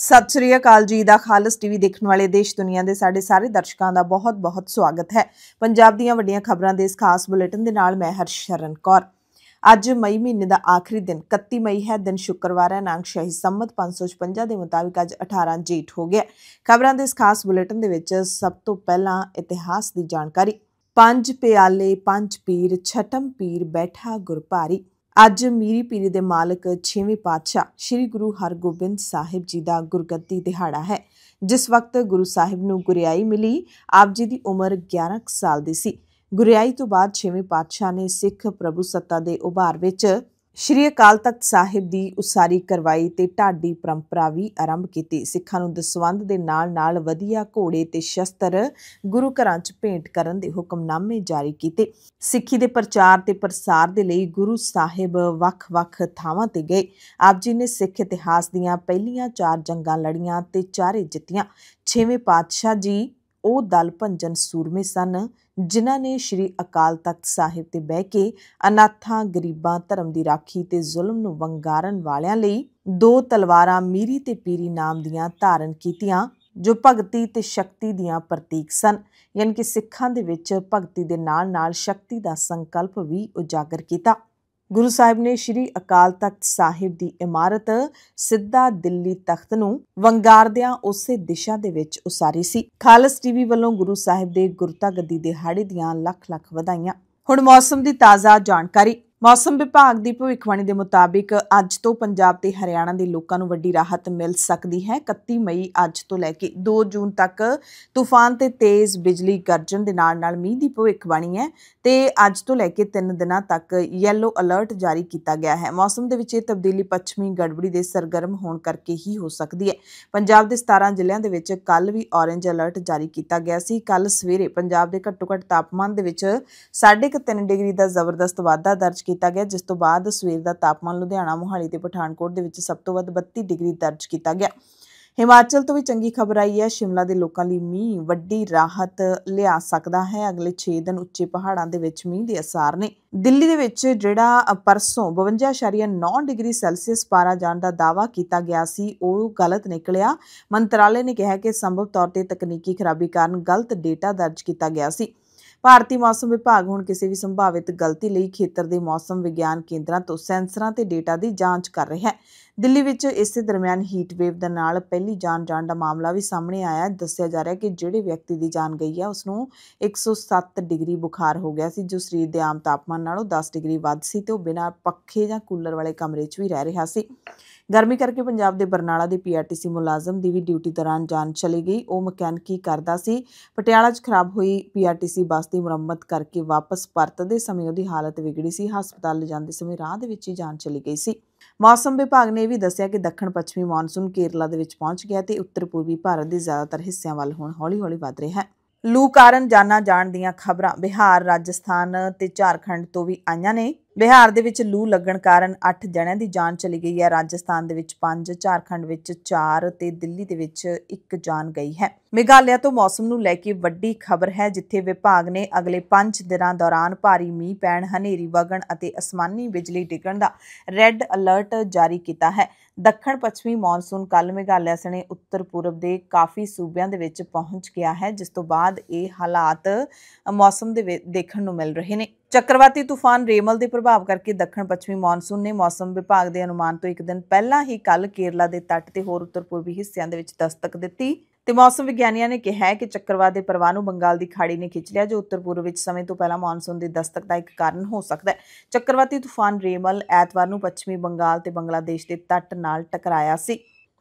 ਸਤਿ ਸ੍ਰੀ ਅਕਾਲ ਜੀ ਦਾ ਖਾਲਸ ਟੀਵੀ ਦੇਖਣ ਵਾਲੇ ਦੇਸ਼ ਦੁਨੀਆ ਦੇ ਸਾਡੇ ਸਾਰੇ ਦਰਸ਼ਕਾਂ ਦਾ ਬਹੁਤ-ਬਹੁਤ ਸਵਾਗਤ ਹੈ ਪੰਜਾਬ ਦੀਆਂ ਵੱਡੀਆਂ ਖਬਰਾਂ ਦੇ ਇਸ ਖਾਸ ਬੁਲੇਟਿਨ ਦੇ ਨਾਲ ਮੈਂ ਸ਼ਰਨ ਕੌਰ ਅੱਜ ਮਈ ਮਹੀਨੇ ਦਾ ਆਖਰੀ ਦਿਨ 31 ਮਈ ਹੈ ਦਿਨ ਸ਼ੁੱਕਰਵਾਰ ਹੈ ਨਾਂਗ ਸ਼ਹੀ ਸੰਮਤ 556 ਦੇ ਮੁਤਾਬਿਕ ਅੱਜ 18 ਜੇਠ ਹੋ ਗਿਆ ਖਬਰਾਂ ਦੇ ਇਸ ਖਾਸ ਬੁਲੇਟਿਨ ਦੇ ਵਿੱਚ ਸਭ ਤੋਂ ਪਹਿਲਾਂ ਇਤਿਹਾਸ ਦੀ ਜਾਣਕਾਰੀ ਪੰਜ ਪਿਆਲੇ ਪੰਜ ਪੀਰ ਛਟਮ ਪੀਰ ਬੈਠਾ ਗੁਰਪਾਰੀ ਅੱਜ ਮੀਰੀ ਪੀਰੀ ਦੇ ਮਾਲਕ 6ਵੇਂ ਪਾਤਸ਼ਾਹ ਸ੍ਰੀ ਗੁਰੂ ਹਰਗੋਬਿੰਦ ਸਾਹਿਬ ਜੀ ਦਾ ਗੁਰਗੱਦੀ ਦਿਹਾੜਾ ਹੈ ਜਿਸ ਵਕਤ ਗੁਰੂ ਸਾਹਿਬ ਨੂੰ ਗੁਰਿਆਈ ਮਿਲੀ ਆਪ ਜੀ ਦੀ ਉਮਰ 11 ਸਾਲ ਦੀ ਸੀ ਗੁਰਿਆਈ ਤੋਂ ਬਾਅਦ 6ਵੇਂ ਪਾਤਸ਼ਾਹ ਨੇ ਸਿੱਖ ਪ੍ਰਭੂ ਸੱਤਾ ਦੇ ਉਭਾਰ ਵਿੱਚ ਸ਼੍ਰੀ ਅਕਾਲ ਤਖਤ ਸਾਹਿਬ ਦੀ ਉਸਾਰੀ ਕਰਵਾਈ ਤੇ ਢਾਡੀ ਪਰੰਪਰਾ ਵੀ ਆਰੰਭ ਕੀਤੀ ਸਿੱਖਾਂ ਨੂੰ ਦਸਵੰਦ ਦੇ ਨਾਲ-ਨਾਲ ਵਧੀਆ ਘੋੜੇ ਤੇ ਸ਼ਸਤਰ ਗੁਰੂ ਘਰਾਂ 'ਚ ਭੇਂਟ ਕਰਨ ਦੇ ਹੁਕਮਨਾਮੇ ਜਾਰੀ ਕੀਤੇ ਸਿੱਖੀ ਦੇ ਪ੍ਰਚਾਰ ਤੇ ਪ੍ਰਸਾਰ ਦੇ ਲਈ ਗੁਰੂ ਸਾਹਿਬ ਵੱਖ-ਵੱਖ ਥਾਵਾਂ ਤੇ ਗਏ ਆਪ ਜੀ ਨੇ ਸਿੱਖ ਇਤਿਹਾਸ ਦੀਆਂ ਪਹਿਲੀਆਂ ਚਾਰ ਜੰਗਾਂ ਲੜੀਆਂ ਤੇ ਚਾਰੇ ਜਿੱਤੀਆਂ ਛੇਵੇਂ ਪਾਤਸ਼ਾਹ ਜੀ ਉਹ ਦਲ ਭੰਜਨ ਸੂਰਮੇ ਸਨ ਜਿਨ੍ਹਾਂ ਨੇ ਸ੍ਰੀ ਅਕਾਲ ਤਖਤ ਸਾਹਿਬ ਤੇ ਬਹਿ ਕੇ ਅਨਾਥਾਂ ਗਰੀਬਾਂ ਧਰਮ ਦੀ ਰਾਖੀ ਤੇ ਜ਼ੁਲਮ ਨੂੰ ਵੰਗਾਰਨ ਵਾਲਿਆਂ ਲਈ ਦੋ ਤਲਵਾਰਾਂ ਮੀਰੀ ਤੇ ਪੀਰੀ ਨਾਮ ਦੀਆਂ ਧਾਰਨ ਕੀਤੀਆਂ ਜੋ ਭਗਤੀ ਤੇ ਸ਼ਕਤੀ ਦੀਆਂ ਪ੍ਰਤੀਕ ਸਨ ਯਾਨੀ ਕਿ ਸਿੱਖਾਂ ਦੇ ਵਿੱਚ ਭਗਤੀ ਦੇ ਨਾਲ ਨਾਲ ਸ਼ਕਤੀ ਦਾ ਸੰਕਲਪ ਵੀ ਉਜਾਗਰ ਕੀਤਾ ਗੁਰੂ ਸਾਹਿਬ ਨੇ ਸ੍ਰੀ ਅਕਾਲ ਤਖਤ ਸਾਹਿਬ ਦੀ ਇਮਾਰਤ ਸਿੱਧਾ ਦਿੱਲੀ ਤਖਤ ਨੂੰ ਵੰਗਾਰਦਿਆਂ ਉਸੇ ਦਿਸ਼ਾ ਦੇ ਵਿੱਚ ਉਸਾਰੀ ਸੀ ਖਾਲਸ ਟੀਵੀ ਵੱਲੋਂ ਗੁਰੂ ਸਾਹਿਬ ਦੇ ਗੁਰਤਾ ਗੱਦੀ ਦਿਹਾੜੇ ਦੀਆਂ ਲੱਖ ਲੱਖ ਵਧਾਈਆਂ ਹੁਣ ਮੌਸਮ ਦੀ ਤਾਜ਼ਾ ਜਾਣਕਾਰੀ ਮੌਸਮ ਵਿਭਾਗ ਦੀ ਭਵਿੱਖਬਾਣੀ ਦੇ ਮੁਤਾਬਿਕ ਅੱਜ ਤੋਂ ਪੰਜਾਬ ਤੇ ਹਰਿਆਣਾ ਦੇ ਲੋਕਾਂ ਨੂੰ ਵੱਡੀ ਰਾਹਤ ਮਿਲ ਸਕਦੀ ਹੈ 31 ਮਈ ਅੱਜ ਤੋਂ ਲੈ ਕੇ 2 ਜੂਨ ਤੱਕ ਤੂਫਾਨ ਤੇ ਤੇਜ਼ ਬਿਜਲੀ ਗਰਜਣ ਦੇ ਨਾਲ ਨਾਲ ਮੀਂਹ ਦੀ ਭਵਿੱਖਬਾਣੀ ਹੈ ਤੇ ਅੱਜ ਤੋਂ ਲੈ ਕੇ 3 ਦਿਨਾਂ ਤੱਕ ਯੈਲੋ ਅਲਰਟ ਜਾਰੀ ਕੀਤਾ ਗਿਆ ਹੈ ਮੌਸਮ ਦੇ ਵਿੱਚ ਇਹ ਤਬਦੀਲੀ ਪੱਛਮੀ ਗੜਬੜੀ ਦੇ ਸਰਗਰਮ ਹੋਣ ਕਰਕੇ ਹੀ ਹੋ ਸਕਦੀ ਹੈ ਪੰਜਾਬ ਦੇ 17 ਜ਼ਿਲ੍ਹਿਆਂ ਦੇ ਵਿੱਚ ਕੱਲ ਵੀ ਔਰੇਂਜ ਅਲਰਟ ਜਾਰੀ ਕੀਤਾ ਗਿਆ ਸੀ ਕੱਲ ਸਵੇਰੇ ਪੰਜਾਬ ਦੇ ਘੱਟੋ-ਘੱਟ ਤਾਪਮਾਨ ਦੇ ਵਿੱਚ 3.5 ਡਿਗਰੀ ਦਾ ਜ਼ਬਰਦਸਤ ਵਾਧਾ ਦਰਜ ਕੀਤਾ ਗਿਆ ਜਿਸ ਤੋਂ ਬਾਅਦ ਸਵੇਰ ਦਾ ਤਾਪਮਾਨ ਲੁਧਿਆਣਾ ਮੋਹਾਲੀ ਤੇ ਪਠਾਨਕੋਟ ਦੇ ਵਿੱਚ ਸਭ ਤੋਂ ਵੱਧ 32 ਡਿਗਰੀ ਦਰਜ ਕੀਤਾ ਗਿਆ ਹਿਮਾਚਲ ਤੋਂ ਵੀ ਚੰਗੀ ਖਬਰ ਆਈ ਹੈ ਸ਼ਿਮਲਾ ਦੇ ਲੋਕਾਂ ਲਈ ਮੀਂਹ ਵੱਡੀ ਰਾਹਤ ਲਿਆ ਸਕਦਾ ਹੈ ਅਗਲੇ 6 ਦਿਨ ਉੱਚੇ ਪਹਾੜਾਂ ਦੇ ਵਿੱਚ ਮੀਂਹ ਦੇ ਅਸਰ ਨੇ ਦਿੱਲੀ ਦੇ ਵਿੱਚ ਜਿਹੜਾ ਪਰਸੋਂ 52.9 ਡਿਗਰੀ ਸੈਲਸੀਅਸ ਪਾਰਾ ਜਾਣ ਦਾ ਦਾਵਾ ਕੀਤਾ ਗਿਆ ਸੀ ਉਹ ਗਲਤ ਨਿਕਲਿਆ ਮੰਤਰਾਲੇ ਨੇ ਕਿਹਾ ਕਿ ਸੰਭਵ ਤੌਰ ਤੇ ਤਕਨੀਕੀ ਖਰਾਬੀ ਕਾਰਨ ਗਲਤ ਡੇਟਾ ਦਰਜ ਕੀਤਾ ਗਿਆ ਸੀ ਭਾਰਤੀ ਮੌਸਮ ਵਿਭਾਗ ਹੁਣ ਕਿਸੇ ਵੀ ਸੰਭਾਵਿਤ ਗਲਤੀ ਲਈ ਖੇਤਰ ਦੇ ਮੌਸਮ ਵਿਗਿਆਨ ਕੇਂਦਰਾਂ ਤੋਂ ਸੈਂਸਰਾਂ ਤੇ ਡੇਟਾ ਦੀ ਜਾਂਚ ਕਰ ਰਿਹਾ ਹੈ ਦਿੱਲੀ ਵਿੱਚ ਇਸੇ ਦਰਮਿਆਨ ਹੀਟ ਵੇਵ ਦੇ ਨਾਲ ਪਹਿਲੀ ਜਾਨ ਜਾਣ ਦਾ ਮਾਮਲਾ ਵੀ ਸਾਹਮਣੇ ਆਇਆ ਦੱਸਿਆ ਜਾ ਰਿਹਾ ਕਿ ਜਿਹੜੇ ਵਿਅਕਤੀ ਦੀ ਜਾਨ ਗਈ ਹੈ ਉਸ ਨੂੰ 107 ਡਿਗਰੀ ਬੁਖਾਰ ਹੋ ਗਿਆ ਸੀ ਜੋ ਸਰੀਰ ਦੇ ਆਮ ਤਾਪਮਾਨ ਨਾਲੋਂ 10 ਡਿਗਰੀ ਵੱਧ ਸੀ ਤੇ ਉਹ ਬਿਨਾਂ ਪੱਖੇ ਜਾਂ ਕੂਲਰ ਵਾਲੇ ਕਮਰੇ 'ਚ ਵੀ ਰਹਿ ਰਿਹਾ ਸੀ ਗਰਮੀ ਕਰਕੇ ਪੰਜਾਬ ਦੇ ਬਰਨਾਲਾ ਦੇ ਪੀਆਰਟੀਸੀ ਮੁਲਾਜ਼ਮ ਦੀ ਵੀ ਡਿਊਟੀ ਦੌਰਾਨ ਜਾਨ ਚਲੀ ਗਈ ਉਹ ਮਕੈਨਿਕੀ ਕਰਦਾ ਸੀ ਪਟਿਆਲਾ 'ਚ ਖਰਾਬ ਹੋਈ ਪੀਆਰਟੀਸੀ ਬੱਸ ਦੀ ਮੁਰੰਮਤ ਕਰਕੇ ਵਾਪਸ ਪਰਤਦੇ ਸਮੇਂ ਉਹਦੀ ਹਾਲਤ ਵਿਗੜੀ ਸੀ ਹਸਪਤਾਲ ਲਿਜਾਂਦੇ ਸਮੇਂ ਰਾਹ ਦੇ ਵਿੱਚ ਹੀ ਜਾਨ ਚਲੀ ਗਈ ਸੀ ਮੌਸਮ ਵਿਭਾਗ ਨੇ ਵੀ ਦੱਸਿਆ ਕਿ ਦੱਖਣ ਪੱਛਮੀ ਮੌਨਸੂਨ ਕੇਰਲਾ ਦੇ ਵਿੱਚ ਪਹੁੰਚ ਗਿਆ ਤੇ ਉੱਤਰ ਪੂਰਬੀ ਭਾਰਤ ਦੇ ਜ਼ਿਆਦਾਤਰ ਹਿੱਸਿਆਂ ਵੱਲ ਹੁਣ ਹੌਲੀ-ਹੌਲੀ ਵੱਧ ਰਿਹਾ ਹੈ ਲੂ ਕਾਰਨ ਜਾਨਾਂ ਜਾਣ ਦੀਆਂ ਖਬਰਾਂ ਬਿਹਾਰ ਰਾਜਸਥਾਨ ਤੇ ਝਾਰਖੰਡ ਤੋਂ ਵੀ ਆਈਆਂ ਨੇ ਬਿਹਾਰ ਦੇ ਵਿੱਚ ਲੂ ਲੱਗਣ ਕਾਰਨ 8 ਜਣਿਆਂ ਦੀ ਜਾਨ ਚਲੀ ਗਈ ਹੈ ਰਾਜਸਥਾਨ ਦੇ ਵਿੱਚ 5 ਝਾਰਖੰਡ ਵਿੱਚ 4 ਤੇ ਦਿੱਲੀ ਦੇ ਵਿੱਚ 1 ਜਾਨ ਗਈ ਹੈ ਮੇਘਾਲਿਆ ਤੋਂ ਮੌਸਮ ਨੂੰ ਲੈ ਕੇ ਵੱਡੀ ਖਬਰ ਹੈ ਜਿੱਥੇ ਵਿਭਾਗ ਨੇ ਅਗਲੇ 5 ਦਿਨਾਂ ਦੌਰਾਨ ਭਾਰੀ ਮੀਂਹ ਪੈਣ ਹਨੇਰੀ ਵਗਣ ਅਤੇ ਅਸਮਾਨੀ ਬਿਜਲੀ ਡਿੱਗਣ ਦਾ ਰੈੱਡ ਅਲਰਟ ਜਾਰੀ ਕੀਤਾ ਹੈ ਦੱਖਣ ਪੱਛਮੀ ਮੌਨਸੂਨ ਕੱਲ ਮੇਘਾਲਿਆ ਸਣੇ ਉੱਤਰ ਪੂਰਬ ਦੇ ਕਾਫੀ ਸੂਬਿਆਂ ਦੇ ਵਿੱਚ ਪਹੁੰਚ ਗਿਆ ਹੈ ਜਿਸ ਤੋਂ ਬਾਅਦ ਇਹ ਹਾਲਾਤ ਮੌਸਮ ਦੇ ਦੇਖਣ ਨੂੰ ਮਿਲ ਰਹੇ ਨੇ ਚੱਕਰਵਾਤੀ ਤੂਫਾਨ ਰੇਮਲ ਦੇ ਪ੍ਰਭਾਵ ਕਰਕੇ ਦੱਖਣ ਪੱਛਮੀ ਮੌਨਸੂਨ ਨੇ ਮੌਸਮ ਵਿਭਾਗ ਦੇ ਅਨੁਮਾਨ ਤੋਂ ਇੱਕ ਦਿਨ ਪਹਿਲਾਂ ਹੀ ਕੱਲ ਕੇਰਲਾ ਦੇ ਤੱਟ ਤੇ ਹੋਰ ਉੱਤਰ ਪੂਰਬੀ ਹਿੱਸਿਆਂ ਦੇ ਵਿੱਚ ਦਸਤਕ ਦਿੱਤੀ ਤੇ ਮੌਸਮ ਵਿਗਿਆਨੀਆਂ ਨੇ ਕਿਹਾ ਹੈ ਕਿ ਚੱਕਰਵਾਤ ਦੇ ਪ੍ਰਵਾਹ ਨੂੰ ਬੰਗਾਲ ਦੀ ਖਾੜੀ ਨੇ ਖਿੱਚ ਲਿਆ ਜੋ ਉੱਤਰ ਪੂਰਬ ਵਿੱਚ ਸਮੇਂ ਤੋਂ ਪਹਿਲਾਂ ਮੌਨਸੂਨ ਦੀ ਦਸਤਕ ਦਾ ਇੱਕ ਕਾਰਨ ਹੋ ਸਕਦਾ ਹੈ ਚੱਕਰਵਾਤੀ ਤੂਫਾਨ ਰੇਮਲ ਐਤਵਾਰ ਨੂੰ ਪੱਛਮੀ ਬੰਗਾਲ ਤੇ ਬੰਗਲਾਦੇਸ਼ ਦੇ ਤੱਟ ਨਾਲ ਟਕਰਾਇਆ ਸੀ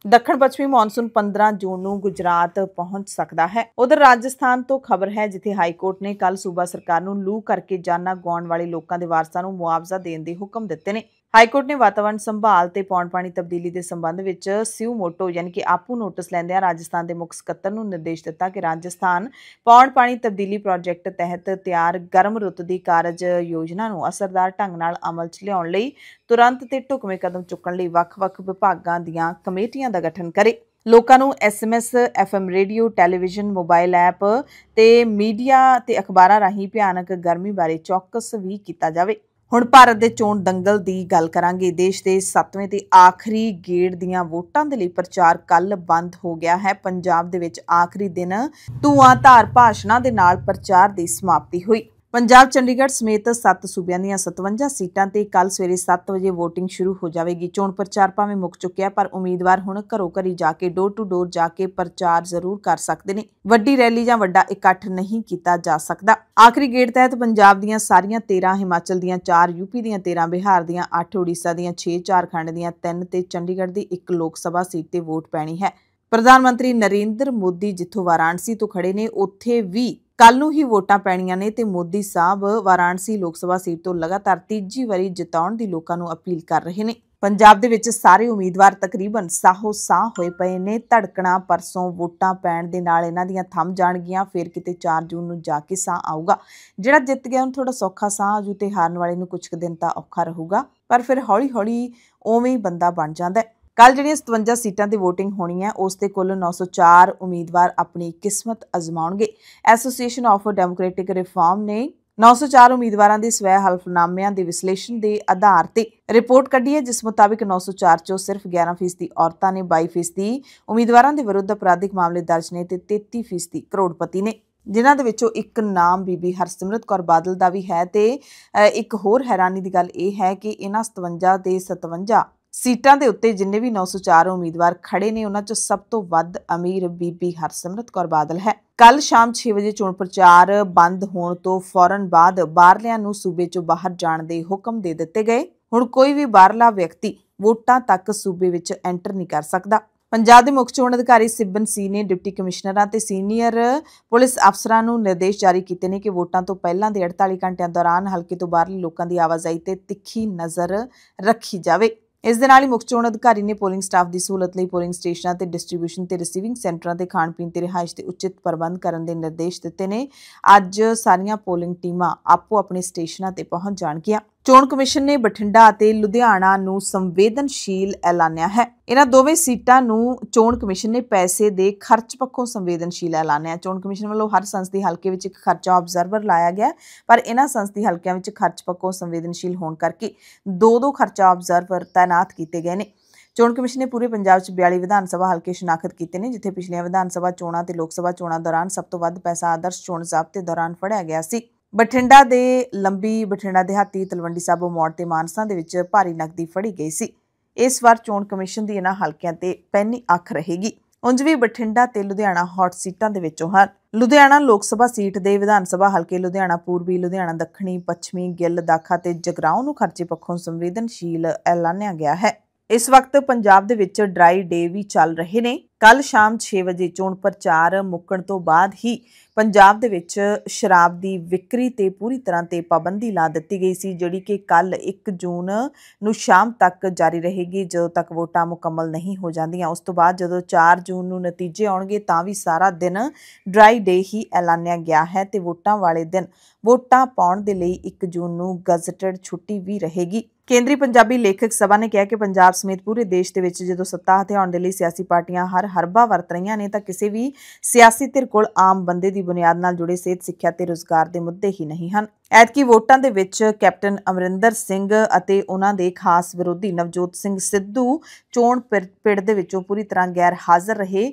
ਦੱਖਣ ਪੱਛਮੀ ਮੌਨਸੂਨ 15 ਜੂਨ ਨੂੰ ਗੁਜਰਾਤ ਪਹੁੰਚ ਸਕਦਾ ਹੈ ਉਧਰ ਰਾਜਸਥਾਨ ਤੋਂ ਖਬਰ ਹੈ ਜਿੱਥੇ ਹਾਈ ਕੋਰਟ ਨੇ ਕੱਲ ਸੂਬਾ ਸਰਕਾਰ ਨੂੰ ਲੂ ਕਰਕੇ ਜਾਨਾਂ ਗਵਾਉਣ ਵਾਲੇ ਲੋਕਾਂ ਦੇ ਵਾਰਸਾਂ ਨੂੰ ਮੁਆਵਜ਼ਾ ਦੇਣ ਦੇ ਹੁਕਮ ਦਿੱਤੇ ਨੇ ਹਾਈਕੋਰਟ ਨੇ ਵਾਤਾਵਰਣ ਸੰਭਾਲ ਤੇ ਪੌਣ ਪਾਣੀ ਤਬਦੀਲੀ ਦੇ ਸੰਬੰਧ ਵਿੱਚ ਸਿਊ ਮੋਟੋ ਯਾਨੀ ਕਿ ਆਪੂ ਨੋਟਿਸ ਲੈਂਦਿਆਂ ਰਾਜਸਥਾਨ ਦੇ ਮੁੱਖ ਸਕੱਤਰ ਨੂੰ ਨਿਰਦੇਸ਼ ਦਿੱਤਾ ਕਿ ਰਾਜਸਥਾਨ ਪੌਣ ਪਾਣੀ ਤਬਦੀਲੀ ਪ੍ਰੋਜੈਕਟ ਤਹਿਤ ਤਿਆਰ ਗਰਮ ਰੁੱਤ ਦੀ ਕਾਰਜ ਯੋਜਨਾ ਨੂੰ ਅਸਰਦਾਰ ਢੰਗ ਨਾਲ ਅਮਲ 'ਚ ਲਿਆਉਣ ਲਈ ਤੁਰੰਤ ਤੇ ਢੁਕਵੇਂ ਕਦਮ ਚੁੱਕਣ ਲਈ ਵੱਖ-ਵੱਖ ਵਿਭਾਗਾਂ ਦੀਆਂ ਕਮੇਟੀਆਂ ਦਾ ਗਠਨ ਕਰੇ ਲੋਕਾਂ ਨੂੰ SMS FM radio television mobile app ਤੇ ਮੀਡੀਆ ਤੇ ਅਖਬਾਰਾਂ ਰਾਹੀਂ ਭਿਆਨਕ ਗਰਮੀ ਬਾਰੇ ਚੌਕਸ ਵੀ ਕੀਤਾ ਜਾਵੇ ਹੁਣ ਭਾਰਤ ਦੇ ਚੋਣ ਦੰਗਲ ਦੀ ਗੱਲ ਕਰਾਂਗੇ ਦੇਸ਼ ਦੇ 7ਵੇਂ ਤੇ ਆਖਰੀ ਗੇੜ ਦੀਆਂ ਵੋਟਾਂ ਦੇ ਲਈ ਪ੍ਰਚਾਰ ਕੱਲ ਬੰਦ ਹੋ ਗਿਆ ਹੈ ਪੰਜਾਬ ਦੇ ਵਿੱਚ ਆਖਰੀ ਦਿਨ ਧੂਆਂ ਧਾਰ ਭਾਸ਼ਣਾਂ ਦੇ ਨਾਲ ਪ੍ਰਚਾਰ ਦੀ ਸਮਾਪਤੀ ਹੋਈ ਪੰਜਾਬ ਚੰਡੀਗੜ੍ਹ ਸਮੇਤ 7 ਸੂਬਿਆਂ ਦੀਆਂ 57 ਸੀਟਾਂ ਤੇ ਕੱਲ ਸਵੇਰੇ 7 ਵਜੇ VOTING ਸ਼ੁਰੂ ਹੋ ਜਾਵੇਗੀ ਚੋਣ ਪ੍ਰਚਾਰ ਭਾਵੇਂ ਮੁੱਕ ਚੁੱਕਿਆ ਪਰ ਉਮੀਦਵਾਰ ਹੁਣ ਘਰੋ ਘਰੀ ਜਾ ਕੇ ਡੋਰ ਟੂ ਡੋਰ ਜਾ ਕੇ ਪ੍ਰਚਾਰ ਜ਼ਰੂਰ ਕਰ ਸਕਦੇ ਨੇ ਵੱਡੀ ਰੈਲੀ ਜਾਂ ਵੱਡਾ ਇਕੱਠ ਨਹੀਂ ਕੀਤਾ ਜਾ ਸਕਦਾ ਆਖਰੀ ਗੇੜ ਤਹਿਤ ਪੰਜਾਬ ਦੀਆਂ ਸਾਰੀਆਂ 13 ਹਿਮਾਚਲ ਦੀਆਂ 4 ਯੂਪੀ ਦੀਆਂ 13 ਬਿਹਾਰ ਦੀਆਂ 8 ਓਡੀਸ਼ਾ ਦੀਆਂ 6 ਝਾਰਖੰਡ ਦੀਆਂ 3 ਤੇ ਚੰਡੀਗੜ੍ਹ ਦੀ ਇੱਕ ਲੋਕ ਸਭਾ ਸੀਟ ਤੇ ਵੋਟ ਪੈਣੀ ਹੈ ਪ੍ਰਧਾਨ ਮੰਤਰੀ ਨਰਿੰਦਰ ਮੋਦੀ ਜਿੱਥੋਂ ਵਾਰਾਣਸੀ ਤੋਂ ਖੜੇ ਨੇ ਉੱਥੇ ਵੀ ਕੱਲ ਨੂੰ ਹੀ ਵੋਟਾਂ ਪੈਣੀਆਂ ਨੇ ਤੇ ਮੋਦੀ ਸਾਹਿਬ ਵਾਰਾਣਸੀ ਲੋਕ ਸਭਾ ਸੀਟ ਤੋਂ ਲਗਾਤਾਰ ਤੀਜੀ ਵਾਰੀ ਜਿਤਾਉਣ ਦੀ ਲੋਕਾਂ ਨੂੰ ਅਪੀਲ ਕਰ ਰਹੇ ਨੇ ਪੰਜਾਬ ਦੇ ਵਿੱਚ ਸਾਰੇ ਉਮੀਦਵਾਰ ਤਕਰੀਬਨ ਸਾਹੋ ਸਾਹ ਹੋਏ ਪਏ ਨੇ ਧੜਕਣਾ ਪਰਸੋਂ ਵੋਟਾਂ ਪੈਣ ਦੇ ਨਾਲ ਇਹਨਾਂ ਦੀਆਂ ਥੰਮ ਜਾਣਗੀਆਂ ਫਿਰ ਕਿਤੇ 4 ਜੂਨ ਨੂੰ ਜਾ ਕੇ ਸਾਹ ਆਊਗਾ ਜਿਹੜਾ ਜਿੱਤ ਗਿਆ ਉਹਨੂੰ ਥੋੜਾ ਸੌਖਾ ਸਾਹ ਆਜੂ ਤੇ ਹਾਰਨ ਵਾਲੇ ਨੂੰ ਕੁਝ ਕੁ ਦਿਨ ਤਾਂ ਔਖਾ ਰਹੂਗਾ ਪਰ ਫਿਰ ਹੌਲੀ-ਹੌਲੀ ਉਵੇਂ ਹੀ ਬੰਦਾ ਬਣ ਜਾਂਦਾ ਹੈ ਕੱਲ ਜਿਹੜੀਆਂ 57 ਸੀਟਾਂ ਤੇ VOTING ਹੋਣੀ ਹੈ ਉਸ ਤੇ ਕੁੱਲ 904 ਉਮੀਦਵਾਰ ਆਪਣੀ ਕਿਸਮਤ ਅਜ਼ਮਾਉਣਗੇ ਐਸੋਸੀਏਸ਼ਨ ਆਫ ਡੈਮੋਕ੍ਰੈਟਿਕ ਰਿਫਾਰਮ ਨੇ 904 ਉਮੀਦਵਾਰਾਂ ਦੇ ਸਵੈ ਹਲਫਨਾਮਿਆਂ ਦੇ ਵਿਸ਼ਲੇਸ਼ਣ ਦੇ ਆਧਾਰ ਤੇ ਰਿਪੋਰਟ ਕੱਢੀ ਹੈ ਜਿਸ ਮੁਤਾਬਕ 904 ਚੋਂ ਸਿਰਫ 11% ਦੀ ਔਰਤਾਂ ਨੇ 22% ਉਮੀਦਵਾਰਾਂ ਦੇ ਵਿਰੁੱਧ ਅਪਰਾਧਿਕ ਮਾਮਲੇ ਦਰਜ ਨੇ ਤੇ 33% ਕਰੋੜਪਤੀ ਨੇ ਜਿਨ੍ਹਾਂ ਦੇ ਵਿੱਚੋਂ ਇੱਕ ਨਾਮ ਬੀਬੀ ਹਰਸਿਮਰਤ ਕੌਰ ਬਾਦਲ ਦਾ ਵੀ ਹੈ ਤੇ ਇੱਕ ਹੋਰ ਹੈਰਾਨੀ ਦੀ ਗੱਲ ਇਹ ਹੈ ਕਿ ਇਹਨਾਂ 57 ਦੇ 57 ਸੀਟਾਂ ਦੇ ਉੱਤੇ ਜਿੰਨੇ ਵੀ 904 ਉਮੀਦਵਾਰ ਖੜੇ ਨੇ ਉਹਨਾਂ 'ਚੋਂ ਸਭ ਤੋਂ ਵੱਧ ਅਮੀਰ ਬੀਬੀ ਹਰਸਿਮਰਤ ਕੌਰ ਬਾਦਲ ਹੈ ਕੱਲ ਸ਼ਾਮ 6 ਵਜੇ ਚੋਣ ਪ੍ਰਚਾਰ ਬੰਦ ਹੋਣ ਤੋਂ ਫੌਰਨ ਬਾਅਦ ਬਾਹਰਲਿਆਂ ਨੂੰ ਸੂਬੇ 'ਚੋਂ ਬਾਹਰ ਜਾਣ ਦੇ ਹੁਕਮ ਦੇ ਦਿੱਤੇ ਗਏ ਹੁਣ ਕੋਈ ਵੀ ਬਾਹਰਲਾ ਵਿਅਕਤੀ ਵੋਟਾਂ ਤੱਕ ਸੂਬੇ ਵਿੱਚ ਐਂਟਰ ਨਹੀਂ ਕਰ ਸਕਦਾ ਪੰਜਾਬ ਦੇ ਮੁੱਖ ਚੋਣ ਅਧਿਕਾਰੀ ਸਿਬਨ ਸੀ ਨੇ ਡਿਪਟੀ ਕਮਿਸ਼ਨਰਾਂ ਤੇ ਸੀਨੀਅਰ ਪੁਲਿਸ ਅਫਸਰਾਂ ਨੂੰ ਨਿਰਦੇਸ਼ ਜਾਰੀ ਕੀਤੇ ਨੇ ਕਿ ਵੋਟਾਂ ਤੋਂ ਪਹਿਲਾਂ ਦੇ 48 ਘੰਟਿਆਂ ਦੌਰਾਨ ਹਲਕੇ ਤੋਂ ਬਾਹਰਲੇ ਲੋਕਾਂ ਦੀ ਆਵਾਜਾਈ ਤੇ ਤਿੱਖੀ ਨਜ਼ਰ ਰੱਖੀ ਜਾਵੇ ਇਸ ਦੇ ਨਾਲ ਹੀ ਮੁੱਖ ਚੋਣ ਅਧਿਕਾਰੀ ਨੇ ਪੋਲਿੰਗ ਸਟਾਫ ਦੀ ਸਹੂਲਤ ਲਈ ਪੋਲਿੰਗ ਸਟੇਸ਼ਨਾਂ ਤੇ ਡਿਸਟ੍ਰੀਬਿਊਸ਼ਨ ਤੇ ਰਿਸੀਵਿੰਗ ਸੈਂਟਰਾਂ ਤੇ ਖਾਣ ਪੀਣ ਤੇ ਰਿਹਾਇਸ਼ ਤੇ ਉਚਿਤ ਪ੍ਰਬੰਧ ਕਰਨ ਦੇ ਨਿਰਦੇਸ਼ ਦਿੱਤੇ ਨੇ ਅੱਜ ਸਾਰੀਆਂ ਪੋਲਿੰਗ ਟੀਮਾਂ ਆਪੋ ਆਪਣੇ ਸਟੇਸ਼ਨਾਂ ਤੇ ਪਹੁੰਚ ਜਾਣਗੀਆਂ ਚੋਣ ਕਮਿਸ਼ਨ ਨੇ ਬਠਿੰਡਾ ਅਤੇ ਲੁਧਿਆਣਾ ਨੂੰ ਸੰਵੇਦਨਸ਼ੀਲ ਐਲਾਨਿਆ ਹੈ ਇਹਨਾਂ ਦੋਵੇਂ ਸੀਟਾਂ ਨੂੰ ਚੋਣ ਕਮਿਸ਼ਨ ਨੇ ਪੈਸੇ ਦੇ ਖਰਚ ਪੱਖੋਂ ਸੰਵੇਦਨਸ਼ੀਲ ਐਲਾਨਿਆ ਚੋਣ ਕਮਿਸ਼ਨ ਵੱਲੋਂ ਹਰ ਸੰਸਦੀ ਹਲਕੇ ਵਿੱਚ ਇੱਕ ਖਰਚਾ ਆਬਜ਼ਰਵਰ ਲਾਇਆ ਗਿਆ ਪਰ ਇਹਨਾਂ ਸੰਸਦੀ ਹਲਕਿਆਂ ਵਿੱਚ ਖਰਚ ਪੱਖੋਂ ਸੰਵੇਦਨਸ਼ੀਲ ਹੋਣ ਕਰਕੇ ਦੋ ਦੋ ਖਰਚਾ ਆਬਜ਼ਰਵਰ ਤਾਇਨਾਤ ਕੀਤੇ ਗਏ ਨੇ ਚੋਣ ਕਮਿਸ਼ਨ ਨੇ ਪੂਰੇ ਪੰਜਾਬ 'ਚ 42 ਵਿਧਾਨ ਸਭਾ ਹਲਕੇ ਸ਼ਨਾਖਤ ਕੀਤੇ ਨੇ ਜਿੱਥੇ ਪਿਛਲੀਆਂ ਵਿਧਾਨ ਸਭਾ ਚੋਣਾਂ ਤੇ ਲੋਕ ਸਭਾ ਚੋਣਾਂ ਦੌਰਾਨ ਸਭ ਤੋਂ ਵੱਧ ਪੈਸਾ ਆਦਰਸ਼ ਚੋਣ ਜ਼ਾਬਤੇ ਦੌਰਾਨ ਫੜਿਆ ਗਿਆ ਸੀ ਬਠਿੰਡਾ ਦੇ ਲੰਬੀ ਬਠਿੰਡਾ ਦਿਹਾਤੀ ਤਲਵੰਡੀ ਸਾਬੋ ਮੋੜ ਤੇ ਮਾਨਸਾ ਦੇ ਵਿੱਚ ਭਾਰੀ ਨਕਦੀ ਫੜੀ ਗਈ ਸੀ ਇਸ ਵਾਰ ਚੋਣ ਕਮਿਸ਼ਨ ਦੀ ਇਹਨਾਂ ਹਲਕਿਆਂ ਤੇ ਪੈਣੀ ਅੱਖ ਰਹੇਗੀ ਉਂਝ ਵੀ ਬਠਿੰਡਾ ਤੇ ਲੁਧਿਆਣਾ ਹੌਟ ਸੀਟਾਂ ਦੇ ਵਿੱਚੋਂ ਹਨ ਲੁਧਿਆਣਾ ਲੋਕ ਸਭਾ ਸੀਟ ਦੇ ਵਿਧਾਨ ਸਭਾ ਹਲਕੇ ਲੁਧਿਆਣਾ ਪੂਰਬੀ ਲੁਧਿਆਣਾ ਦੱਖਣੀ ਪੱਛਮੀ ਗਿੱਲ ਦਾਖਾ ਤੇ ਜਗਰਾਉਂ ਨੂੰ ਖਰਚੇ ਪੱਖੋਂ ਸੰਵੇਦਨਸ਼ੀਲ ਐਲਾਨਿਆ ਗਿਆ ਹੈ ਇਸ ਵਕਤ ਪੰਜਾਬ ਦੇ ਵਿੱਚ ਡਰਾਈ ਡੇ ਵੀ ਚੱਲ ਰਹੇ ਨੇ ਕੱਲ ਸ਼ਾਮ 6 ਵਜੇ ਚੋਣ ਪ੍ਰਚਾਰ ਮੁੱਕਣ ਤੋਂ ਬਾਅਦ ਹੀ ਪੰਜਾਬ ਦੇ ਵਿੱਚ ਸ਼ਰਾਬ ਦੀ ਵਿਕਰੀ ਤੇ ਪੂਰੀ ਤਰ੍ਹਾਂ ਤੇ ਪਾਬੰਦੀ ਲਾ ਦਿੱਤੀ ਗਈ ਸੀ ਜਿਹੜੀ ਕਿ ਕੱਲ 1 ਜੂਨ ਨੂੰ ਸ਼ਾਮ ਤੱਕ ਜਾਰੀ ਰਹੇਗੀ ਜਦੋਂ ਤੱਕ ਵੋਟਾਂ ਮੁਕੰਮਲ ਨਹੀਂ ਹੋ ਜਾਂਦੀਆਂ ਉਸ ਤੋਂ ਬਾਅਦ ਜਦੋਂ 4 ਜੂਨ ਨੂੰ ਨਤੀਜੇ ਆਉਣਗੇ ਤਾਂ ਵੀ ਸਾਰਾ ਦਿਨ ਡਰਾਈ ਡੇ ਹੀ ਐਲਾਨਿਆ ਗਿਆ ਹੈ ਤੇ ਵੋਟਾਂ ਵਾਲੇ ਦਿਨ ਵੋਟਾਂ ਪਾਉਣ ਦੇ ਲਈ 1 ਜੂਨ ਨੂੰ ਗਜ਼ਟਡ ਛੁੱਟੀ ਵੀ ਰਹੇਗੀ ਕੇਂਦਰੀ ਪੰਜਾਬੀ ਲੇਖਕ ਸਭਾ ਨੇ ਕਿਹਾ ਕਿ ਪੰਜਾਬ ਸਮੇਤ ਪੂਰੇ ਦੇਸ਼ ਦੇ ਵਿੱਚ ਜਦੋਂ ਸੱਤਾ ਹਥਿਆਉਣ ਦੇ ਲਈ ਸਿਆਸੀ ਪਾਰਟੀਆਂ ਹਰ ਹਰਬਾ ਵਰਤ ਰਹੀਆਂ ਨੇ ਤਾਂ ਕਿਸੇ ਵੀ ਸਿਆਸੀ ਧਿਰ ਕੋਲ ਆਮ ਬੰਦੇ ਦੀ ਬੁਨਿਆਦ ਨਾਲ ਜੁੜੇ ਸਿਹਤ ਸਿੱਖਿਆ ਤੇ ਰੋਜ਼ਗਾਰ ਦੇ ਮੁੱਦੇ ਹੀ ਨਹੀਂ ਹਨ ਐਤਕੀ ਵੋਟਾਂ ਦੇ ਵਿੱਚ ਕੈਪਟਨ ਅਮਰਿੰਦਰ ਸਿੰਘ ਅਤੇ ਉਹਨਾਂ ਦੇ ਖਾਸ ਵਿਰੋਧੀ ਨਵਜੋਤ ਸਿੰਘ ਸਿੱਧੂ ਚੋਣ ਪਿੜ ਦੇ ਵਿੱਚੋਂ ਪੂਰੀ ਤਰ੍ਹਾਂ ਗੈਰ ਹਾਜ਼ਰ ਰਹੇ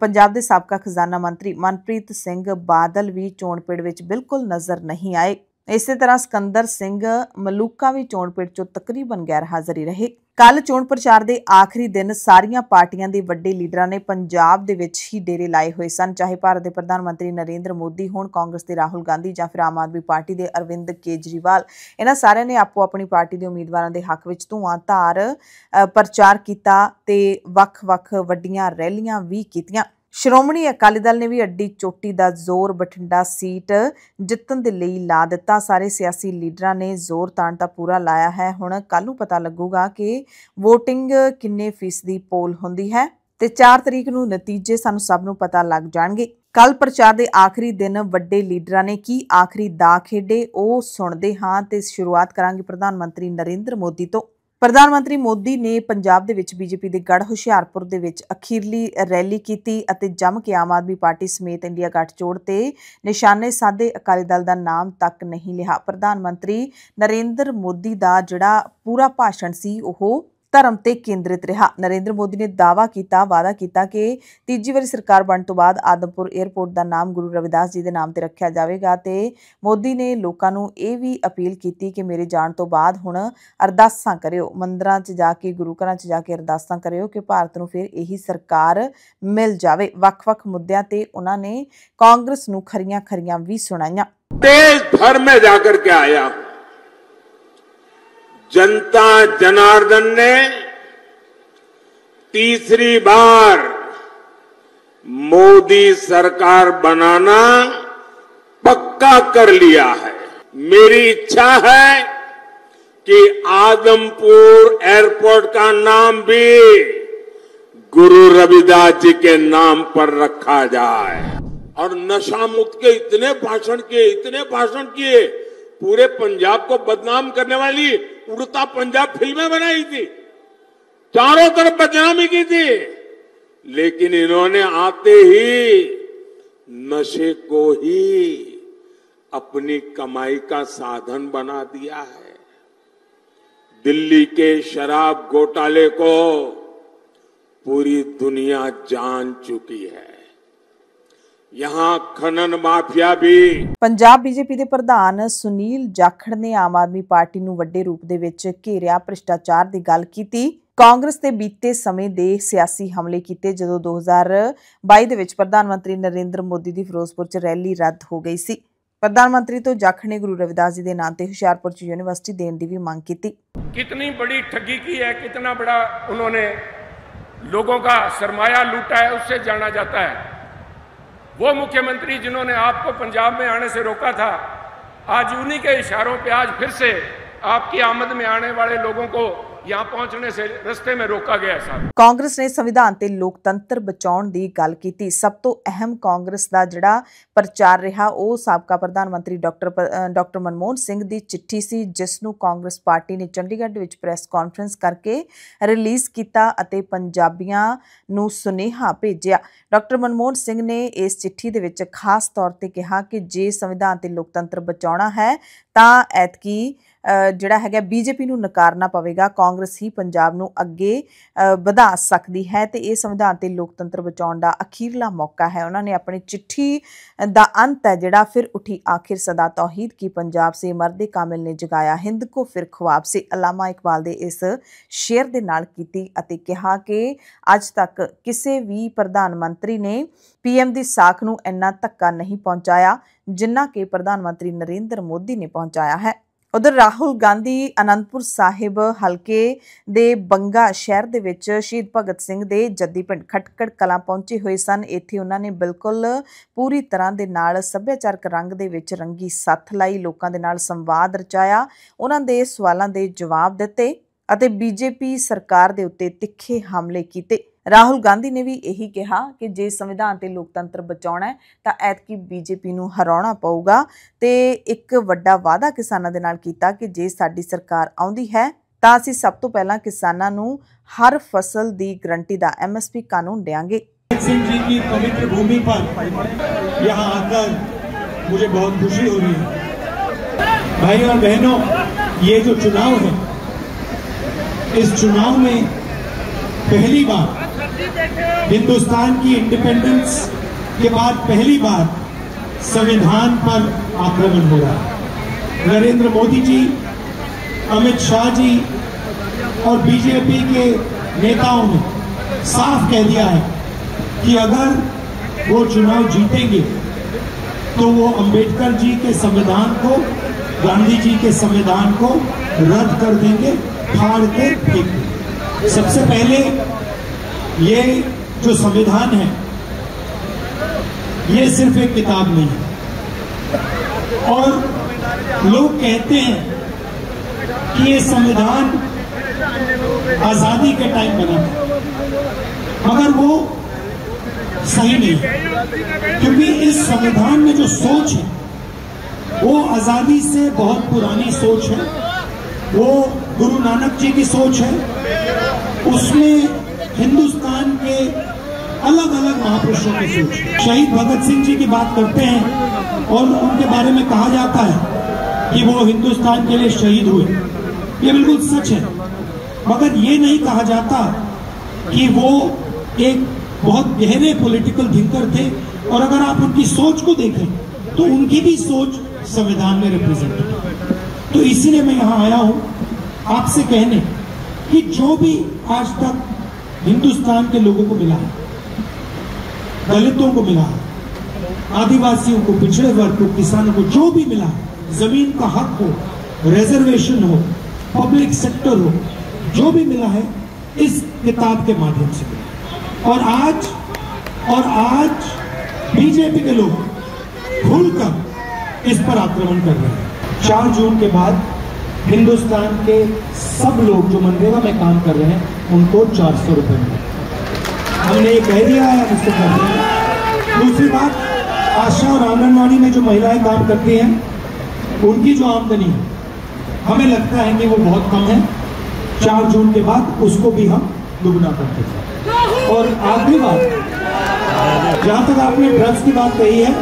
ਪੰਜਾਬ ਦੇ ਸਾਬਕਾ ਖਜ਼ਾਨਾ ਮੰਤਰੀ ਮਨਪ੍ਰੀਤ ਸਿੰਘ ਬਾਦਲ ਵੀ ਚੋਣ ਪਿੜ ਵਿੱਚ ਬਿਲਕੁਲ ਨਜ਼ਰ ਨਹੀਂ ਆਏ ਇਸੇ ਤਰ੍ਹਾਂ ਸਕੰਦਰ ਸਿੰਘ ਮਲੂਕਾ ਵੀ ਚੋਣ ਪਿੰਡ ਚੋਂ ਤਕਰੀਬਨ ਗੈਰ ਹਾਜ਼ਰੀ ਰਹੇ ਕੱਲ ਚੋਣ ਪ੍ਰਚਾਰ ਦੇ ਆਖਰੀ ਦਿਨ ਸਾਰੀਆਂ ਪਾਰਟੀਆਂ ਦੇ ਵੱਡੇ ਲੀਡਰਾਂ ਨੇ ਪੰਜਾਬ ਦੇ ਵਿੱਚ ਹੀ ਡੇਰੇ ਲਾਏ ਹੋਏ ਸਨ ਚਾਹੇ ਭਾਰਤ ਦੇ ਪ੍ਰਧਾਨ ਮੰਤਰੀ ਨਰਿੰਦਰ ਮੋਦੀ ਹੋਣ ਕਾਂਗਰਸ ਦੇ ਰਾਹੁਲ ਗਾਂਧੀ ਜਾਂ ਫਿਰ ਆਮ ਆਦਮੀ ਪਾਰਟੀ ਦੇ ਅਰਵਿੰਦ ਕੇਜਰੀਵਾਲ ਇਹਨਾਂ ਸਾਰਿਆਂ ਨੇ ਆਪੋ ਆਪਣੀ ਪਾਰਟੀ ਦੇ ਉਮੀਦਵਾਰਾਂ ਦੇ ਹੱਕ ਵਿੱਚ ਧੂਆਂ ਧਾਰ ਪ੍ਰਚਾਰ ਕੀਤਾ ਤੇ ਵੱਖ-ਵੱਖ ਵੱਡੀਆਂ ਰੈਲੀਆਂ ਵੀ ਕੀਤੀਆਂ ਸ਼੍ਰੋਮਣੀ ਅਕਾਲੀ ਦਲ ਨੇ ਵੀ ਅੱਡੀ ਚੋਟੀ ਦਾ ਜ਼ੋਰ ਬਠਿੰਡਾ ਸੀਟ ਜਿੱਤਣ ਦੇ ਲਈ ਲਾ ਦਿੱਤਾ ਸਾਰੇ ਸਿਆਸੀ ਲੀਡਰਾਂ ਨੇ ਜ਼ੋਰ ਤਾਣ ਤਾਂ ਪੂਰਾ ਲਾਇਆ ਹੈ ਹੁਣ ਕੱਲ ਨੂੰ ਪਤਾ ਲੱਗੂਗਾ ਕਿ VOTING ਕਿੰਨੇ ਫੀਸਦੀ ਪੋਲ ਹੁੰਦੀ ਹੈ ਤੇ 4 ਤਰੀਕ ਨੂੰ ਨਤੀਜੇ ਸਾਨੂੰ ਸਭ ਨੂੰ ਪਤਾ ਲੱਗ ਜਾਣਗੇ ਕੱਲ ਪ੍ਰਚਾਰ ਦੇ ਆਖਰੀ ਦਿਨ ਵੱਡੇ ਲੀਡਰਾਂ ਨੇ ਕੀ ਆਖਰੀ ਦਾ ਖੇਡੇ ਉਹ ਸੁਣਦੇ ਹਾਂ ਤੇ ਸ਼ੁਰੂਆਤ ਕਰਾਂਗੇ ਪ੍ਰਧਾਨ ਮੰਤਰੀ ਨਰਿੰਦਰ ਮੋਦੀ ਤੋਂ ਪ੍ਰਧਾਨ ਮੰਤਰੀ ਮੋਦੀ ਨੇ ਪੰਜਾਬ ਦੇ ਵਿੱਚ ਬੀਜੇਪੀ ਦੇ ਗੜ ਹੁਸ਼ਿਆਰਪੁਰ ਦੇ ਵਿੱਚ ਅਖੀਰਲੀ ਰੈਲੀ ਕੀਤੀ ਅਤੇ ਜਮ ਕੇ ਆਮ ਆਦਮੀ ਪਾਰਟੀ ਸਮੇਤ ਇੰਡੀਆ ਗੱਠਜੋੜ ਤੇ ਨਿਸ਼ਾਨੇ ਸਾਧੇ ਅਕਾਲੀ ਦਲ ਦਾ ਨਾਮ ਤੱਕ ਨਹੀਂ ਲਿਆ ਪ੍ਰਧਾਨ ਮੰਤਰੀ ਨਰਿੰਦਰ ਮੋਦੀ ਦਾ ਜਿਹੜਾ ਪੂਰਾ ਭਾਸ਼ਣ ਸੀ ਉਹ ਧਰਮ ਤੇ ਕੇਂਦਰਿਤ ਰਿਹਾ ਨਰਿੰਦਰ ਮੋਦੀ ਨੇ ਦਾਵਾ ਕੀਤਾ ਵਾਦਾ ਕੀਤਾ ਕਿ ਤੀਜੀ ਵਾਰੀ ਸਰਕਾਰ ਬਣਨ ਤੋਂ ਬਾਅਦ ਆਦਮਪੁਰ 에ਅਰਪੋਰਟ ਦਾ ਨਾਮ ਗੁਰੂ ਰਵਿਦਾਸ ਜੀ ਦੇ ਨਾਮ ਤੇ ਰੱਖਿਆ ਜਾਵੇਗਾ ਤੇ ਮੋਦੀ ਨੇ ਲੋਕਾਂ ਨੂੰ ਇਹ ਵੀ ਅਪੀਲ ਕੀਤੀ ਕਿ ਮੇਰੇ ਜਾਣ ਤੋਂ ਬਾਅਦ ਹੁਣ ਅਰਦਾਸਾਂ ਕਰਿਓ ਮੰਦਰਾਂ 'ਚ ਜਾ ਕੇ ਗੁਰੂ ਘਰਾਂ 'ਚ ਜਾ ਕੇ ਅਰਦਾਸਾਂ ਕਰਿਓ ਕਿ ਭਾਰਤ ਨੂੰ ਫਿਰ ਇਹੀ ਸਰਕਾਰ ਮਿਲ ਜਾਵੇ ਵੱਖ-ਵੱਖ ਮੁੱਦਿਆਂ ਤੇ ਉਹਨਾਂ ਨੇ ਕਾਂਗਰਸ ਨੂੰ ਖਰੀਆਂ-ਖਰੀਆਂ ਵੀ ਸੁਣਾਈਆਂ ਤੇਜ਼ ਧਰਮੇ ਜਾ ਕੇ ਆਇਆ जनता जनार्दन ने तीसरी बार मोदी सरकार बनाना पक्का कर लिया है मेरी इच्छा है कि आदमपुर एयरपोर्ट का नाम भी गुरु रविदास जी के नाम पर रखा जाए और नशा मुक्त के इतने भाषण किए इतने भाषण किए पूरे पंजाब को बदनाम करने वाली उड़ता पंजाब फिल्में बनाई थी चारों तरफ बदनामी की थी लेकिन इन्होंने आते ही नशे को ही अपनी कमाई का साधन बना दिया है दिल्ली के शराब घोटाले को पूरी दुनिया जान चुकी है ਯਹਾਂ ਖਨਨ ਮਾਫੀਆ ਵੀ ਪੰਜਾਬ ਬੀਜੇਪੀ ਦੇ ਪ੍ਰਧਾਨ ਸੁਨੀਲ ਜਾਖੜ ਨੇ ਆਮ ਆਦਮੀ ਪਾਰਟੀ ਨੂੰ ਵੱਡੇ ਰੂਪ ਦੇ ਵਿੱਚ ਘੇਰਿਆ ਭ੍ਰਿਸ਼ਟਾਚਾਰ ਦੀ ਗੱਲ ਕੀਤੀ ਕਾਂਗਰਸ ਤੇ ਬੀਤੇ ਸਮੇਂ ਦੇ ਸਿਆਸੀ ਹਮਲੇ ਕੀਤੇ ਜਦੋਂ 2022 ਦੇ ਵਿੱਚ ਪ੍ਰਧਾਨ ਮੰਤਰੀ ਨਰਿੰਦਰ ਮੋਦੀ ਦੀ ਫਿਰੋਜ਼ਪੁਰ 'ਚ ਰੈਲੀ ਰੱਦ ਹੋ ਗਈ ਸੀ ਪ੍ਰਧਾਨ ਮੰਤਰੀ ਤੋਂ ਜਾਖੜ ਨੇ ਗੁਰੂ ਰਵਿਦਾਸ ਜੀ ਦੇ ਨਾਂ ਤੇ ਹੁਸ਼ਿਆਰਪੁਰ 'ਚ ਯੂਨੀਵਰਸਿਟੀ ਦੇਣ ਦੀ ਵੀ ਮੰਗ ਕੀਤੀ ਕਿਤਨੀ ਬੜੀ ਠੱਗੀ ਕੀ ਹੈ ਕਿਤਨਾ ਬੜਾ ਉਹਨਾਂ ਨੇ ਲੋਕਾਂ ਦਾ ਸਰਮਾਇਆ ਲੁੱਟਾ ਹੈ ਉਸੇ ਜਾਣਾ ਜਾਂਦਾ ਹੈ वो मुख्यमंत्री जिन्होंने आपको पंजाब में आने से रोका था आज उन्हीं के इशारों पे आज फिर से आपकी आमद में आने वाले लोगों को यहाँ ਪਹੁੰਚਣੇ ਸੇ ਰਸਤੇ ਮੇ ਰੋਕਾ ਗਿਆ ਸਰ ਕਾਂਗਰਸ ਨੇ ਸੰਵਿਧਾਨ ਤੇ ਲੋਕਤੰਤਰ ਬਚਾਉਣ ਦੀ ਗੱਲ ਕੀਤੀ ਸਭ ਤੋਂ ਅਹਿਮ ਕਾਂਗਰਸ ਦਾ ਜਿਹੜਾ ਪ੍ਰਚਾਰ ਰਿਹਾ ਉਹ ਸਾਬਕਾ ਪ੍ਰਧਾਨ ਮੰਤਰੀ ਡਾਕਟਰ ਡਾਕਟਰ ਮਨਮੋਹਨ ਸਿੰਘ ਦੀ ਚਿੱਠੀ ਸੀ ਜਿਸ ਨੂੰ ਕਾਂਗਰਸ ਪਾਰਟੀ ਨੇ ਚੰਡੀਗੜ੍ਹ ਵਿੱਚ ਪ੍ਰੈਸ ਕਾਨਫਰੰਸ ਕਰਕੇ ਰਿਲੀਜ਼ ਕੀਤਾ ਅਤੇ ਪੰਜਾਬੀਆਂ ਨੂੰ ਸੁਨੇਹਾ ਭੇਜਿਆ ਡਾਕਟਰ ਮਨਮੋਹਨ ਸਿੰਘ ਨੇ ਇਸ ਚਿੱਠੀ ਦੇ ਵਿੱਚ ਖਾਸ ਤੌਰ ਤੇ ਕਿਹਾ ਕਿ ਜੇ ਸੰਵਿਧਾਨ ਤੇ ਲੋਕਤੰਤਰ ਬਚਾਉਣਾ ਹੈ ਤਾਂ ਐਤਕੀ ਜਿਹੜਾ ਹੈਗਾ ਬੀਜੇਪੀ ਨੂੰ ਨਕਾਰਨਾ ਪਵੇਗਾ ਕਾਂਗਰਸ ਹੀ ਪੰਜਾਬ ਨੂੰ ਅੱਗੇ ਵਧਾ ਸਕਦੀ ਹੈ ਤੇ ਇਹ ਸੰਵਿਧਾਨ ਤੇ ਲੋਕਤੰਤਰ ਬਚਾਉਣ ਦਾ ਅਖੀਰਲਾ ਮੌਕਾ ਹੈ ਉਹਨਾਂ ਨੇ ਆਪਣੀ ਚਿੱਠੀ ਦਾ ਅੰਤ ਹੈ ਜਿਹੜਾ ਫਿਰ ਉਠੀ ਆਖਿਰ ਸਦਾ ਤੌਹੀਦ ਕੀ ਪੰਜਾਬ ਸੇ ਮਰਦੇ ਕਾਮਿਲ ਨੇ ਜਗਾਇਆ ਹਿੰਦ ਕੋ ਫਿਰ ਖਵਾਬ ਸੇ ਅਲਾਮਾ ਇਕਬਾਲ ਦੇ ਇਸ ਸ਼ੇਰ ਦੇ ਨਾਲ ਕੀਤੀ ਅਤੇ ਕਿਹਾ ਕਿ ਅੱਜ ਤੱਕ ਕਿਸੇ ਵੀ ਪ੍ਰਧਾਨ ਮੰਤਰੀ ਨੇ ਪੀਐਮ ਦੀ ਸਾਖ ਨੂੰ ਇੰਨਾ ਧੱਕਾ ਨਹੀਂ ਪਹੁੰਚਾਇਆ ਜਿੰਨਾ ਕਿ ਪ੍ਰਧਾਨ ਮੰਤਰੀ ਨਰਿੰਦਰ ਮੋਦੀ ਨੇ ਪਹੁੰਚਾਇਆ ਹੈ ਉਧਰ ਰਾਹੁਲ ਗਾਂਧੀ ਅਨੰਦਪੁਰ ਸਾਹਿਬ ਹਲਕੇ ਦੇ ਬੰਗਾ ਸ਼ਹਿਰ ਦੇ ਵਿੱਚ ਸ਼ਹੀਦ ਭਗਤ ਸਿੰਘ ਦੇ ਜੱਦੀ ਪਿੰਡ ਖਟਕੜ ਕਲਾਂ ਪਹੁੰਚੇ ਹੋਏ ਸਨ ਇੱਥੇ ਉਹਨਾਂ ਨੇ ਬਿਲਕੁਲ ਪੂਰੀ ਤਰ੍ਹਾਂ ਦੇ ਨਾਲ ਸੱਭਿਆਚਾਰਕ ਰੰਗ ਦੇ ਵਿੱਚ ਰੰਗੀ ਸੱਥ ਲਈ ਲੋਕਾਂ ਦੇ ਨਾਲ ਸੰਵਾਦ ਰਚਾਇਆ ਉਹਨਾਂ ਦੇ ਸਵਾਲਾਂ ਦੇ ਜਵਾਬ ਦਿੱਤੇ ਅਤੇ ਬੀਜੇਪੀ ਸਰਕਾਰ ਦੇ ਉੱਤੇ ਤਿੱਖੇ ਹਮਲੇ ਕੀਤੇ ਰਾਹੁਲ ਗਾਂਧੀ ਨੇ ਵੀ ਇਹੀ ਕਿਹਾ ਕਿ ਜੇ ਸੰਵਿਧਾਨ ਤੇ ਲੋਕਤੰਤਰ ਬਚਾਉਣਾ ਹੈ ਤਾਂ ਐਤਕੀ ਬੀਜੇਪੀ ਨੂੰ ਹਰਾਉਣਾ ਪਊਗਾ ਤੇ ਇੱਕ ਵੱਡਾ ਵਾਅਦਾ ਕਿਸਾਨਾਂ ਦੇ ਨਾਲ ਕੀਤਾ ਕਿ ਜੇ ਸਾਡੀ ਸਰਕਾਰ ਆਉਂਦੀ ਹੈ ਤਾਂ ਅਸੀਂ ਸਭ ਤੋਂ ਪਹਿਲਾਂ ਕਿਸਾਨਾਂ ਨੂੰ ਹਰ ਫਸਲ ਦੀ ਗਰੰਟੀ ਦਾ ਐਮਐਸਪੀ ਕਾਨੂੰਨ ਦੇਵਾਂਗੇ ਸਿੰਘ ਜੀ ਦੀ ਪਵਿੱਤਰ ਭੂਮੀ पर ਯਹਾਂ ਆਕਰ मुझे ਬਹੁਤ ਖੁਸ਼ੀ ਹੋ ਰਹੀ ਹੈ भाई ਔਰ ਬਹਿਨੋ ਇਹ ਜੋ चुनाव ਹੈ ਇਸ चुनाव ਮੇਂ ਪਹਿਲੀ ਵਾਰ हिंदुस्तान की इंडिपेंडेंस के बाद पहली बार संविधान पर आक्रमण हो रहा है नरेंद्र मोदी जी अमित शाह जी और बीजेपी के नेताओं ने साफ कह दिया है कि अगर वो चुनाव जीतेंगे तो वो अंबेडकर जी के संविधान को गांधी जी के संविधान को रद्द कर देंगे फाड़ के फेंक सबसे पहले ये जो संविधान है ये सिर्फ एक किताब नहीं है और लोग कहते हैं कि ये संविधान आजादी के टाइम बना था मगर वो सही नहीं है क्योंकि इस संविधान में जो सोच है वो आजादी से बहुत पुरानी सोच है वो गुरु नानक जी की सोच है उसमें हिंदुस्तान के अलग अलग महापुरुषों के सोच शहीद भगत सिंह जी की बात करते हैं और उनके बारे में कहा जाता है कि वो हिंदुस्तान के लिए शहीद हुए ये बिल्कुल सच है मगर ये नहीं कहा जाता कि वो एक बहुत गहरे पॉलिटिकल थिंकर थे और अगर आप उनकी सोच को देखें तो उनकी भी सोच संविधान में रिप्रेजेंट है तो इसीलिए मैं यहाँ आया हूँ आपसे कहने कि जो भी आज तक हिंदुस्तान के लोगों को मिला है दलितों को मिला है आदिवासियों को पिछड़े वर्ग को किसानों को जो भी मिला जमीन का हक हो रिजर्वेशन हो पब्लिक सेक्टर हो जो भी मिला है इस किताब के माध्यम से और आज और आज बीजेपी के लोग खुलकर इस पर आक्रमण कर रहे हैं चार जून के बाद हिंदुस्तान के सब लोग जो मनरेगा में काम कर रहे हैं उनको चार सौ रुपये हमने ये कह दिया है हम इसको दूसरी बात आशा और आंगनबाड़ी में जो महिलाएं काम करती हैं उनकी जो आमदनी हमें लगता है कि वो बहुत कम है चार जून के बाद उसको भी हम दुगना करते हैं और आखिरी बात जहाँ तक आपने ड्रग्स की बात कही है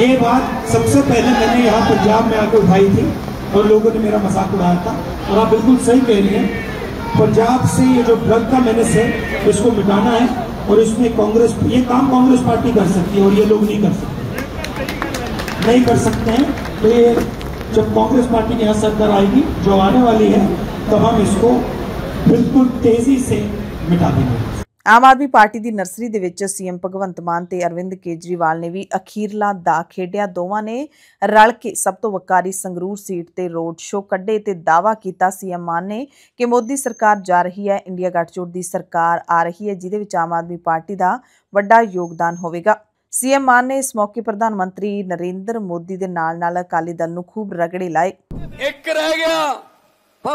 ये बात सबसे पहले मैंने यहाँ पंजाब में आकर उठाई थी और लोगों ने मेरा मजाक उड़ाया था और आप बिल्कुल सही कह रही हैं पंजाब से ये जो ड्रग का मैनेस है इसको मिटाना है और इसमें कांग्रेस ये काम कांग्रेस पार्टी कर सकती है और ये लोग नहीं कर सकते नहीं कर सकते हैं तो ये जब कांग्रेस पार्टी के यहाँ सरकार आएगी जो आने वाली है तब हम इसको बिल्कुल तेजी से मिटा देंगे ਆਮ ਆਦਮੀ ਪਾਰਟੀ ਦੀ ਨਰਸਰੀ ਦੇ ਵਿੱਚ ਸੀਐਮ ਭਗਵੰਤ ਮਾਨ ਤੇ ਅਰਵਿੰਦ ਕੇਜਰੀਵਾਲ ਨੇ ਵੀ ਅਖੀਰਲਾ ਦਾ ਖੇਡਿਆ ਦੋਵਾਂ ਨੇ ਰਲ ਕੇ ਸਭ ਤੋਂ ਵਕਾਰੀ ਸੰਗਰੂਰ ਸੀਟ ਤੇ ਰੋਡ ਸ਼ੋਅ ਕੱਢੇ ਤੇ ਦਾਵਾ ਕੀਤਾ ਸੀਐਮ ਮਾਨ ਨੇ ਕਿ ਮੋਦੀ ਸਰਕਾਰ ਜਾ ਰਹੀ ਹੈ ਇੰਡੀਆ ਗੱਠਜੋੜ ਦੀ ਸਰਕਾਰ ਆ ਰਹੀ ਹੈ ਜਿਹਦੇ ਵਿੱਚ ਆਮ ਆਦਮੀ ਪਾਰਟੀ ਦਾ ਵੱਡਾ ਯੋਗਦਾਨ ਹੋਵੇਗਾ ਸੀਐਮ ਮਾਨ ਨੇ ਇਸ ਮੌਕੇ ਪ੍ਰਧਾਨ ਮੰਤਰੀ ਨਰਿੰਦਰ ਮੋਦੀ ਦੇ ਨਾਲ ਨਾਲ ਅਕਾਲੀ ਦਲ ਨੂੰ ਖੂਬ ਰਗੜੇ ਲਾਏ ਇੱਕ ਰਹਿ ਗਿਆ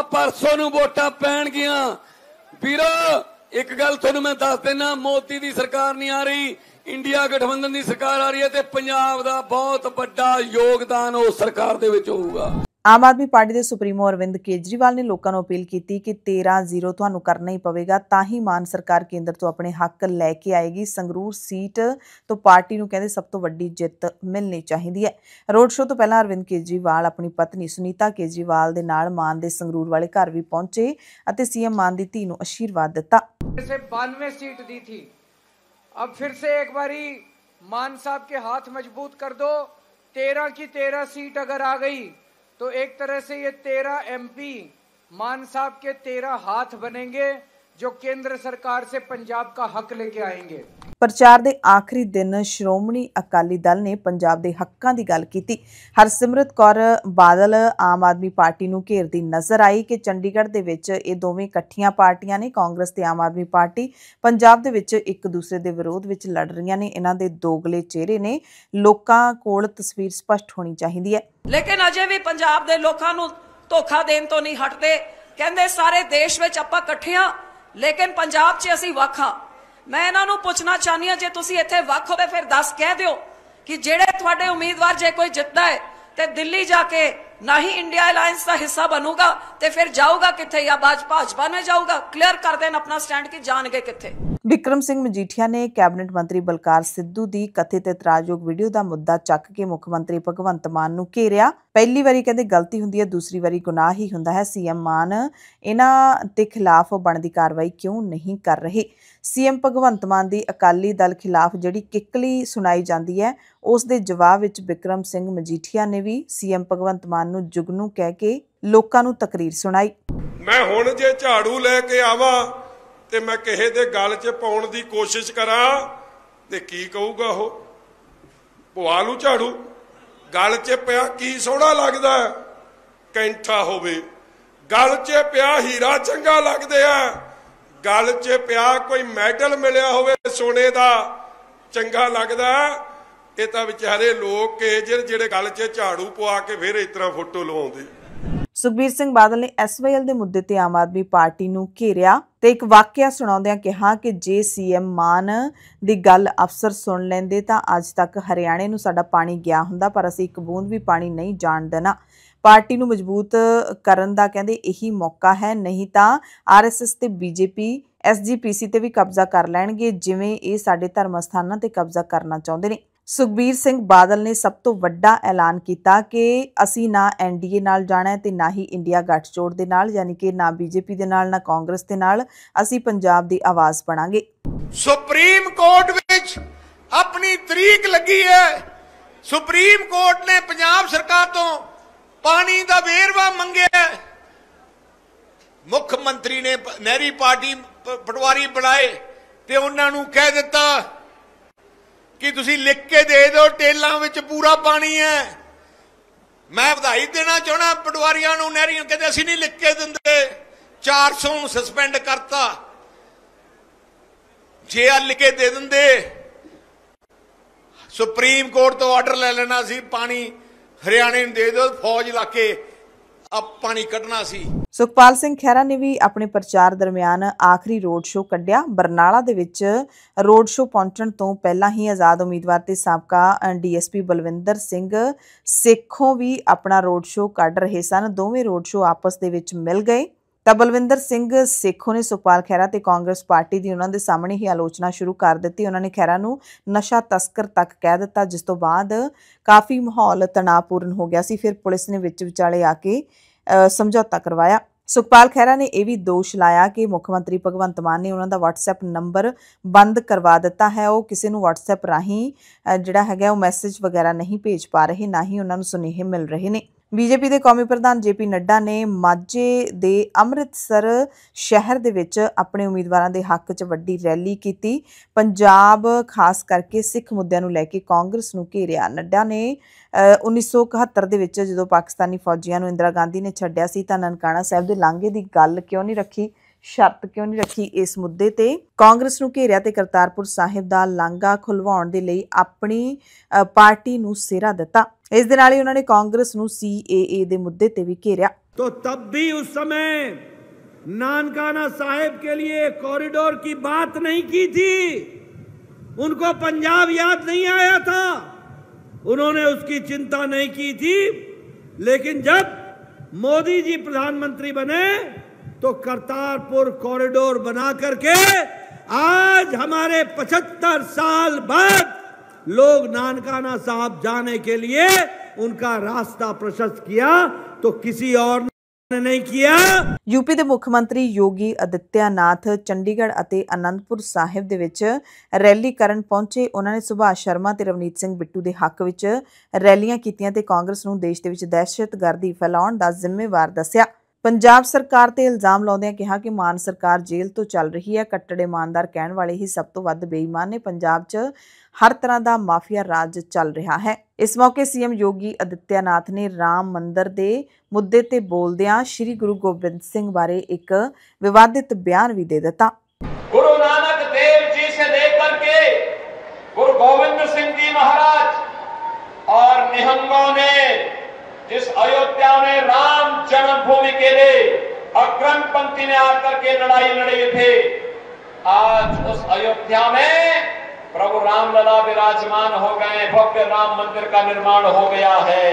ਪਰਸੋਂ ਨੂੰ ਵੋਟਾਂ ਪੈਣ ਗਿਆ ਵੀਰੋ ਇੱਕ ਗੱਲ ਤੁਹਾਨੂੰ ਮੈਂ ਦੱਸ ਦੇਣਾ ਮੋਦੀ ਦੀ ਸਰਕਾਰ ਨਹੀਂ ਆ ਰਹੀ ਇੰਡੀਆ ਗਠਬੰਧਨ ਦੀ ਸਰਕਾਰ ਆ ਰਹੀ ਹੈ ਤੇ ਪੰਜਾਬ ਦਾ ਬਹੁਤ ਵੱਡਾ ਯੋਗਦਾਨ ਉਸ ਸਰਕਾਰ ਦੇ ਵਿੱਚ ਹੋਊਗਾ ਆਮ ਆਦਮੀ ਪਾਰਟੀ ਦੇ ਸੁਪਰੀਮੋ ਅਰਵਿੰਦ ਕੇਜਰੀਵਾਲ ਨੇ ਲੋਕਾਂ ਨੂੰ ਅਪੀਲ ਕੀਤੀ ਕਿ 13-0 ਤੁਹਾਨੂੰ ਕਰਨਾ ਹੀ ਪਵੇਗਾ ਤਾਂ ਹੀ ਮਾਨ ਸਰਕਾਰ ਕੇਂਦਰ ਤੋਂ ਆਪਣੇ ਹੱਕ ਲੈ ਕੇ ਆਏਗੀ ਸੰਗਰੂਰ ਸੀਟ ਤੋਂ ਪਾਰਟੀ ਨੂੰ ਕਹਿੰਦੇ ਸਭ ਤੋਂ ਵੱਡੀ ਜਿੱਤ ਮਿਲਣੀ ਚਾਹੀਦੀ ਹੈ ਰੋਡ ਸ਼ੋਅ ਤੋਂ ਪਹਿਲਾਂ ਅਰਵਿੰਦ ਕੇਜਰੀਵਾਲ ਆਪਣੀ ਪਤਨੀ ਸੁਨੀਤਾ ਕੇਜਰੀਵਾਲ ਦੇ ਨਾਲ ਮਾਨ ਦੇ ਸੰਗਰੂਰ ਵਾਲੇ ਘਰ ਵੀ ਪਹੁੰਚੇ ਅਤੇ ਸੀਐਮ ਮਾਨ ਦੀ ਧੀ ਨੂੰ ਅਸ਼ੀਰਵਾਦ ਦਿੱਤਾ इसे 92 ਸੀਟ ਦੀ ਥੀ ਅਬ ਫਿਰ ਸੇ ਇੱਕ ਵਾਰੀ ਮਾਨ ਸਾਹਿਬ ਕੇ ਹੱਥ ਮਜ਼ਬੂਤ ਕਰ ਦੋ 13 की 13 सीट अगर आ गई तो एक तरह से ये तेरह एमपी मान साहब के तेरह हाथ बनेंगे ਜੋ ਕੇਂਦਰ ਸਰਕਾਰ ਸੇ ਪੰਜਾਬ ਦਾ ਹੱਕ ਲੈ ਕੇ ਆਏਗੇ ਪ੍ਰਚਾਰ ਦੇ ਆਖਰੀ ਦਿਨ ਸ਼੍ਰੋਮਣੀ ਅਕਾਲੀ ਦਲ ਨੇ ਪੰਜਾਬ ਦੇ ਹੱਕਾਂ ਦੀ ਗੱਲ ਕੀਤੀ ਹਰਸਿਮਰਤ ਕੌਰ ਬਾਦਲ ਆਮ ਆਦਮੀ ਪਾਰਟੀ ਨੂੰ ਘੇਰਦੀ ਨਜ਼ਰ ਆਈ ਕਿ ਚੰਡੀਗੜ੍ਹ ਦੇ ਵਿੱਚ ਇਹ ਦੋਵੇਂ ਇਕੱਠੀਆਂ ਪਾਰਟੀਆਂ ਨੇ ਕਾਂਗਰਸ ਤੇ ਆਮ ਆਦਮੀ ਪਾਰਟੀ ਪੰਜਾਬ ਦੇ ਵਿੱਚ ਇੱਕ ਦੂਸਰੇ ਦੇ ਵਿਰੋਧ ਵਿੱਚ ਲੜ ਰਹੀਆਂ ਨੇ ਇਹਨਾਂ ਦੇ ਦੋਗਲੇ ਚਿਹਰੇ ਨੇ ਲੋਕਾਂ ਕੋਲ ਤਸਵੀਰ ਸਪਸ਼ਟ ਹੋਣੀ ਚਾਹੀਦੀ ਹੈ ਲੇਕਿਨ ਅਜੇ ਵੀ ਪੰਜਾਬ ਦੇ ਲੋਕਾਂ ਨੂੰ ਧੋਖਾ ਦੇਣ ਤੋਂ ਨਹੀਂ ਹਟਦੇ ਕਹਿੰਦੇ ਸਾਰੇ ਦੇਸ਼ ਵਿੱਚ ਆਪਾਂ ਇਕੱਠਿਆਂ ਲੇਕਿਨ ਪੰਜਾਬ 'ਚ ਅਸੀਂ ਵੱਖ ਆ ਮੈਂ ਇਹਨਾਂ ਨੂੰ ਪੁੱਛਣਾ ਚਾਹਨੀ ਆ ਜੇ ਤੁਸੀਂ ਇੱਥੇ ਵੱਖ ਹੋਵੇ ਫਿਰ ਦੱਸ ਕਹਿ ਦਿਓ ਕਿ ਜਿਹੜੇ ਤੁਹਾਡੇ ਉਮੀਦਵਾਰ ਜੇ ਕੋਈ ਜਿੱਤਦਾ ਹੈ ਤੇ ਦਿੱਲੀ ਜਾ ਕੇ ਨਾ ਹੀ ਇੰਡੀਆ ਅਲਾਈਅੰਸ ਦਾ ਹਿੱਸਾ ਬਣੂਗਾ ਤੇ ਫਿਰ ਜਾਊਗਾ ਕਿੱਥੇ ਜਾਂ ਭਾਜਪਾ ਭਾਜਪਾ ਜਾਊਗਾ ਕਲੀਅਰ ਕਰ ਦੇਣ ਆਪਣਾ ਸਟੈਂਡ ਕਿ ਜਾਣਗੇ ਕਿੱਥੇ ਵਿਕਰਮ ਸਿੰਘ ਮਜੀਠੀਆ ਨੇ ਕੈਬਨਿਟ ਮੰਤਰੀ ਬਲਕਾਰ ਸਿੱਧੂ ਦੀ ਕਥਿਤ ਇਤਰਾਜ਼ਯੋਗ ਵੀਡੀਓ ਦਾ ਮੁੱਦਾ ਚੱਕ ਕੇ ਮੁੱਖ ਮੰਤਰੀ ਭਗਵੰਤ ਮਾਨ ਨੂੰ ਘੇਰਿਆ ਪਹਿਲੀ ਵਾਰੀ ਕਹਿੰਦੇ ਗਲਤੀ ਹੁੰਦੀ ਹੈ ਦੂਸਰੀ ਵਾਰੀ ਗੁਨਾਹ ਹੀ ਹੁੰਦਾ ਹੈ ਸੀਐਮ ਮਾਨ ਇਹਨਾਂ ਦੇ ਖਿਲਾਫ ਬਣਦੀ ਕਾਰਵਾਈ ਕਿਉਂ ਨਹੀਂ ਕਰ ਰਹੇ ਸੀਐਮ ਭਗਵੰਤ ਮਾਨ ਦੀ ਅਕਾਲੀ ਦਲ ਖਿਲਾਫ ਜਿਹੜੀ ਕਿੱਕਲੀ ਸੁਣਾਈ ਜਾਂਦੀ ਹੈ ਉਸ ਦੇ ਜਵਾਬ ਵਿੱਚ ਵਿਕਰਮ ਸਿੰਘ ਮਜੀਠੀਆ ਨੇ ਵੀ ਸੀਐਮ ਭਗਵੰਤ ਮਾਨ ਨੂੰ ਜੁਗਨੂ ਕਹਿ ਕੇ ਲੋਕਾਂ ਨੂੰ ਤਕਰੀਰ ਸੁਣਾਈ ਮੈਂ ਹੁਣ ਜੇ ਝਾੜੂ ਲੈ ਕੇ ਆਵਾਂ ਤੇ ਮੈਂ ਕਿਸੇ ਦੇ ਗੱਲ 'ਚ ਪਾਉਣ ਦੀ ਕੋਸ਼ਿਸ਼ ਕਰਾਂ ਤੇ ਕੀ ਕਹੂਗਾ ਉਹ ਪਵਾ ਲੂ ਝਾੜੂ ਗੱਲ 'ਚ ਪਿਆ ਕੀ ਸੋਹਣਾ ਲੱਗਦਾ ਕੈਂਠਾ ਹੋਵੇ ਗੱਲ 'ਚ ਪਿਆ ਹੀਰਾ ਚੰਗਾ ਲੱਗਦੇ ਆ ਗੱਲ 'ਚ ਪਿਆ ਕੋਈ ਮੈਡਲ ਮਿਲਿਆ ਹੋਵੇ ਸੋਨੇ ਦਾ ਚੰਗਾ ਲੱਗਦਾ ਇਹ ਤਾਂ ਵਿਚਾਰੇ ਲੋਕ ਕੇ ਜਿਹੜੇ ਗੱਲ 'ਚ ਝਾੜੂ ਪਵਾ ਕੇ ਫਿਰ ਇਸ ਤਰ੍ਹਾਂ ਫੋਟੋ ਲਵਾਉਂਦੇ ਸੁਖਬੀਰ ਸਿੰਘ ਬਾਦਲ ਨੇ ਐਸਵਾਈਐਲ ਦੇ ਮੁੱਦੇ ਤੇ ਆਮ ਆਦਮੀ ਪਾਰਟੀ ਨੂੰ ਘੇਰਿਆ ਤੇ ਇੱਕ ਵਾਕਿਆ ਸੁਣਾਉਂਦਿਆਂ ਕਿਹਾ ਕਿ ਜੇ ਸੀਐਮ ਮਾਨ ਦੀ ਗੱਲ ਅਫਸਰ ਸੁਣ ਲੈਂਦੇ ਤਾਂ ਅੱਜ ਤੱਕ ਹਰਿਆਣੇ ਨੂੰ ਸਾਡਾ ਪਾਣੀ ਗਿਆ ਹੁੰਦਾ ਪਰ ਅਸੀਂ ਇੱਕ ਬੂੰਦ ਵੀ ਪਾਣੀ ਨਹੀਂ ਜਾਣ ਦੇਣਾ ਪਾਰਟੀ ਨੂੰ ਮਜ਼ਬੂਤ ਕਰਨ ਦਾ ਕਹਿੰਦੇ ਇਹੀ ਮੌਕਾ ਹੈ ਨਹੀਂ ਤਾਂ ਆਰਐਸਐਸ ਤੇ ਬੀਜੇਪੀ ਐਸਜੀਪੀਸੀ ਤੇ ਵੀ ਕਬਜ਼ਾ ਕਰ ਲੈਣਗੇ ਜਿਵੇਂ ਇਹ ਸਾਡੇ ਧਰਮ ਸਥਾਨਾਂ ਤੇ ਕਬਜ਼ਾ ਕਰਨਾ ਚਾਹੁੰਦੇ ਨੇ ਸੁਖਬੀਰ ਸਿੰਘ ਬਾਦਲ ਨੇ ਸਭ ਤੋਂ ਵੱਡਾ ਐਲਾਨ ਕੀਤਾ ਕਿ ਅਸੀਂ ਨਾ ਐਨਡੀਏ ਨਾਲ ਜਾਣਾ ਹੈ ਤੇ ਨਾ ਹੀ ਇੰਡੀਆ ਗੱਠਜੋੜ ਦੇ ਨਾਲ ਯਾਨੀ ਕਿ ਨਾ ਬੀਜੇਪੀ ਦੇ ਨਾਲ ਨਾ ਕਾਂਗਰਸ ਦੇ ਨਾਲ ਅਸੀਂ ਪੰਜਾਬ ਦੀ ਆਵਾਜ਼ ਬਣਾਂਗੇ ਸੁਪਰੀਮ ਕੋਰਟ ਵਿੱਚ ਆਪਣੀ ਤਰੀਕ ਲੱਗੀ ਹੈ ਸੁਪਰੀਮ ਕੋਰਟ ਨੇ ਪੰਜਾਬ ਸਰਕਾਰ ਤੋਂ ਪਾਣੀ ਦਾ ਵੇਰਵਾ ਮੰਗਿਆ ਮੁੱਖ ਮੰਤਰੀ ਨੇ ਨਹਿਰੀ ਪਾਰਟੀ ਪਟਵਾਰੀ ਬਣਾਏ ਤੇ ਉਹਨਾਂ ਨੂੰ ਕਹਿ ਦਿੱਤਾ ਕਿ ਤੁਸੀਂ ਲਿਖ ਕੇ ਦੇ ਦਿਓ ਟੇਲਾਂ ਵਿੱਚ ਪੂਰਾ ਪਾਣੀ ਹੈ ਮੈਂ ਵਧਾਈ ਦੇਣਾ ਚਾਹਣਾ ਪਟਵਾਰੀਆਂ ਨੂੰ ਨਹਿਰੀਆਂ ਕਹਿੰਦੇ ਅਸੀਂ ਨਹੀਂ ਲਿਖ ਕੇ ਦਿੰਦੇ 400 ਨੂੰ ਸਸਪੈਂਡ ਕਰਤਾ ਜੇ ਆ ਲਿਖ ਕੇ ਦੇ ਦਿੰਦੇ ਸੁਪਰੀਮ ਕੋਰਟ ਤੋਂ ਆਰਡਰ ਲੈ ਲੈਣਾ ਸੀ ਪਾਣੀ ਹਰਿਆਣੇ ਨੂੰ ਦੇ ਦਿਓ ਫੌਜ ਲਾ ਕੇ ਆ ਪਾਣੀ ਕੱਢਣਾ ਸੀ ਸੁਖਪਾਲ ਸਿੰਘ ਖਹਿਰਾ ਨੇ ਵੀ ਆਪਣੇ ਪ੍ਰਚਾਰ ਦਰਮਿਆਨ ਆਖਰੀ ਰੋਡ ਸ਼ੋਅ ਕੱਢਿਆ ਬਰਨਾਲਾ ਦੇ ਵਿੱਚ ਰੋਡ ਸ਼ੋਅ ਪਹੁੰਚਣ ਤੋਂ ਪਹਿਲਾਂ ਹੀ ਆਜ਼ਾਦ ਉਮੀਦਵਾਰ ਤੇ ਸਾਬਕਾ ਡੀਐਸਪੀ ਬਲਵਿੰਦਰ ਸਿੰਘ ਸੇਖੋਂ ਵੀ ਆਪਣਾ ਰੋਡ ਸ਼ੋਅ ਕੱਢ ਰਹੇ ਸਨ ਦੋਵੇਂ ਰੋਡ ਸ਼ੋਅ ਆਪਸ ਦੇ ਵਿੱਚ ਮਿਲ ਗਏ ਤਾਂ ਬਲਵਿੰਦਰ ਸਿੰਘ ਸੇਖੋਂ ਨੇ ਸੁਖਪਾਲ ਖੈਰਾ ਤੇ ਕਾਂਗਰਸ ਪਾਰਟੀ ਦੀ ਉਹਨਾਂ ਦੇ ਸਾਹਮਣੇ ਹੀ ਆਲੋਚਨਾ ਸ਼ੁਰੂ ਕਰ ਦਿੱਤੀ ਉਹਨਾਂ ਨੇ ਖੈਰਾ ਨੂੰ ਨਸ਼ਾ ਤਸਕਰ ਤੱਕ ਕਹਿ ਦਿੱਤਾ ਜਿਸ ਤੋਂ ਬਾਅਦ ਕਾਫੀ ਮਾਹੌਲ ਤਣਾਅਪੂਰਨ ਹੋ ਗਿਆ ਸੀ ਫਿਰ ਪੁਲਿਸ ਨੇ ਵਿੱਚ ਵਿਚਾਲੇ ਆ ਕੇ ਸਮਝੌਤਾ ਕਰਵਾਇਆ ਸੁਖਪਾਲ ਖਹਿਰਾ ਨੇ ਇਹ ਵੀ ਦੋਸ਼ ਲਾਇਆ ਕਿ ਮੁੱਖ ਮੰਤਰੀ ਭਗਵੰਤ ਮਾਨ ਨੇ ਉਹਨਾਂ ਦਾ WhatsApp ਨੰਬਰ ਬੰਦ ਕਰਵਾ ਦਿੱਤਾ ਹੈ ਉਹ ਕਿਸੇ ਨੂੰ WhatsApp ਰਾਹੀਂ ਜਿਹੜਾ ਹੈਗਾ ਉਹ ਮੈਸੇਜ ਵਗੈਰਾ ਨਹੀਂ ਭੇਜ ਪਾ ਰਹੇ ਨਾ ਹੀ ਉਹਨਾਂ ਨੂੰ ਸੁਨੇਹੇ ਮਿਲ ਰਹੇ ਨੇ ਬੀਜੇਪੀ ਦੇ ਕੌਮੀ ਪ੍ਰਧਾਨ ਜੇਪੀ ਨੱਡਾ ਨੇ ਮਾਝੇ ਦੇ ਅੰਮ੍ਰਿਤਸਰ ਸ਼ਹਿਰ ਦੇ ਵਿੱਚ ਆਪਣੇ ਉਮੀਦਵਾਰਾਂ ਦੇ ਹੱਕ 'ਚ ਵੱਡੀ ਰੈਲੀ ਕੀਤੀ ਪੰਜਾਬ ਖਾਸ ਕਰਕੇ ਸਿੱਖ ਮੁੱਦਿਆਂ ਨੂੰ ਲੈ ਕੇ ਕਾਂਗਰਸ ਨੂੰ ਘੇਰਿਆ ਨੱਡਾ ਨੇ 1971 ਦੇ ਵਿੱਚ ਜਦੋਂ ਪਾਕਿਸਤਾਨੀ ਫੌਜੀਆਂ ਨੂੰ ਇੰਦਰਾ ਗਾਂਧੀ ਨੇ ਛੱਡਿਆ ਸੀ ਤਾਂ ਨਨਕਾਣਾ ਸਾਹਿਬ ਦੇ ਲਾਂਘੇ ਦੀ ਗੱਲ ਕਿਉਂ ਨਹੀਂ ਰੱਖੀ ਸ਼ਰਤ ਕਿਉਂ ਨਹੀਂ ਰੱਖੀ ਇਸ ਮੁੱਦੇ ਤੇ ਕਾਂਗਰਸ ਨੂੰ ਘੇਰਿਆ ਤੇ ਕਰਤਾਰਪੁਰ ਸਾਹਿਬ ਦਾ ਲਾਂਘਾ ਖੁਲਵਾਉਣ ਦੇ ਲਈ ਆਪਣੀ ਪਾਰਟੀ ਨੂੰ ਸਿਰਾ ਦਿੱਤਾ इस दिन ही उन्होंने कांग्रेस ਨੇ सी ए ਸੀਏਏ भी घेरिया तो तब भी उस समय नानकाना साहेब के लिए कॉरिडोर की बात नहीं की थी उनको पंजाब याद नहीं आया था उन्होंने उसकी चिंता नहीं की थी लेकिन जब मोदी जी प्रधानमंत्री बने तो करतारपुर कॉरिडोर बना करके आज हमारे 75 साल बाद लोग नानकाना साहब जाने के लिए उनका रास्ता प्रशस्त किया तो किसी और ने ਨਹੀਂ ਕੀਆ ਯੂਪੀ ਦੇ ਮੁੱਖ ਮੰਤਰੀ ਯੋਗੀ ਅਦਿੱਤਿਆਨਾਥ ਚੰਡੀਗੜ੍ਹ ਅਤੇ ਅਨੰਦਪੁਰ ਸਾਹਿਬ ਦੇ ਵਿੱਚ ਰੈਲੀ ਕਰਨ ਪਹੁੰਚੇ ਉਹਨਾਂ ਨੇ ਸੁਭਾਸ਼ ਸ਼ਰਮਾ ਤੇ ਰਵਨੀਤ ਸਿੰਘ ਬਿੱਟੂ ਦੇ ਹੱਕ ਵਿੱਚ ਰੈਲੀਆਂ ਕੀਤੀਆਂ ਤੇ ਕਾਂਗਰਸ ਨੂੰ ਦੇਸ਼ ਦੇ ਵਿੱਚ ਦਹਿਸ਼ਤਗਰਦੀ ਫੈਲਾਉਣ ਦਾ ਜ਼ਿੰਮੇਵਾਰ ਦੱਸਿਆ ਪੰਜਾਬ ਸਰਕਾਰ ਤੇ ਇਲਜ਼ਾਮ ਲਾਉਂਦਿਆਂ ਕਿਹਾ ਕਿ ਮਾਨ ਸਰਕਾਰ ਜੇਲ੍ਹ ਤੋਂ ਚੱਲ ਰਹੀ ਹੈ ਕੱਟੜੇ ਇਮਾਨਦਾਰ ਕਹਿਣ ਵਾਲੇ ਹੀ ਸਭ ਤੋਂ ਵੱਧ ਬੇਈਮਾਨ ਨੇ ਪੰਜਾਬ 'ਚ हर तरह का माफिया राज चल रहा है इस मौके सीएम योगी आदित्यनाथ ने राम मंदिर के मुद्दे से बोलद श्री गुरु गोबिंद सिंह बारे एक विवादित बयान भी दे दता ने जिस अयोध्या में राम जन्मभूमि के लिए अग्रम पंक्ति में आकर के लड़ाई लड़े थे आज उस अयोध्या में प्रभु राम लला विराजमान हो गए भव्य राम मंदिर का निर्माण हो गया है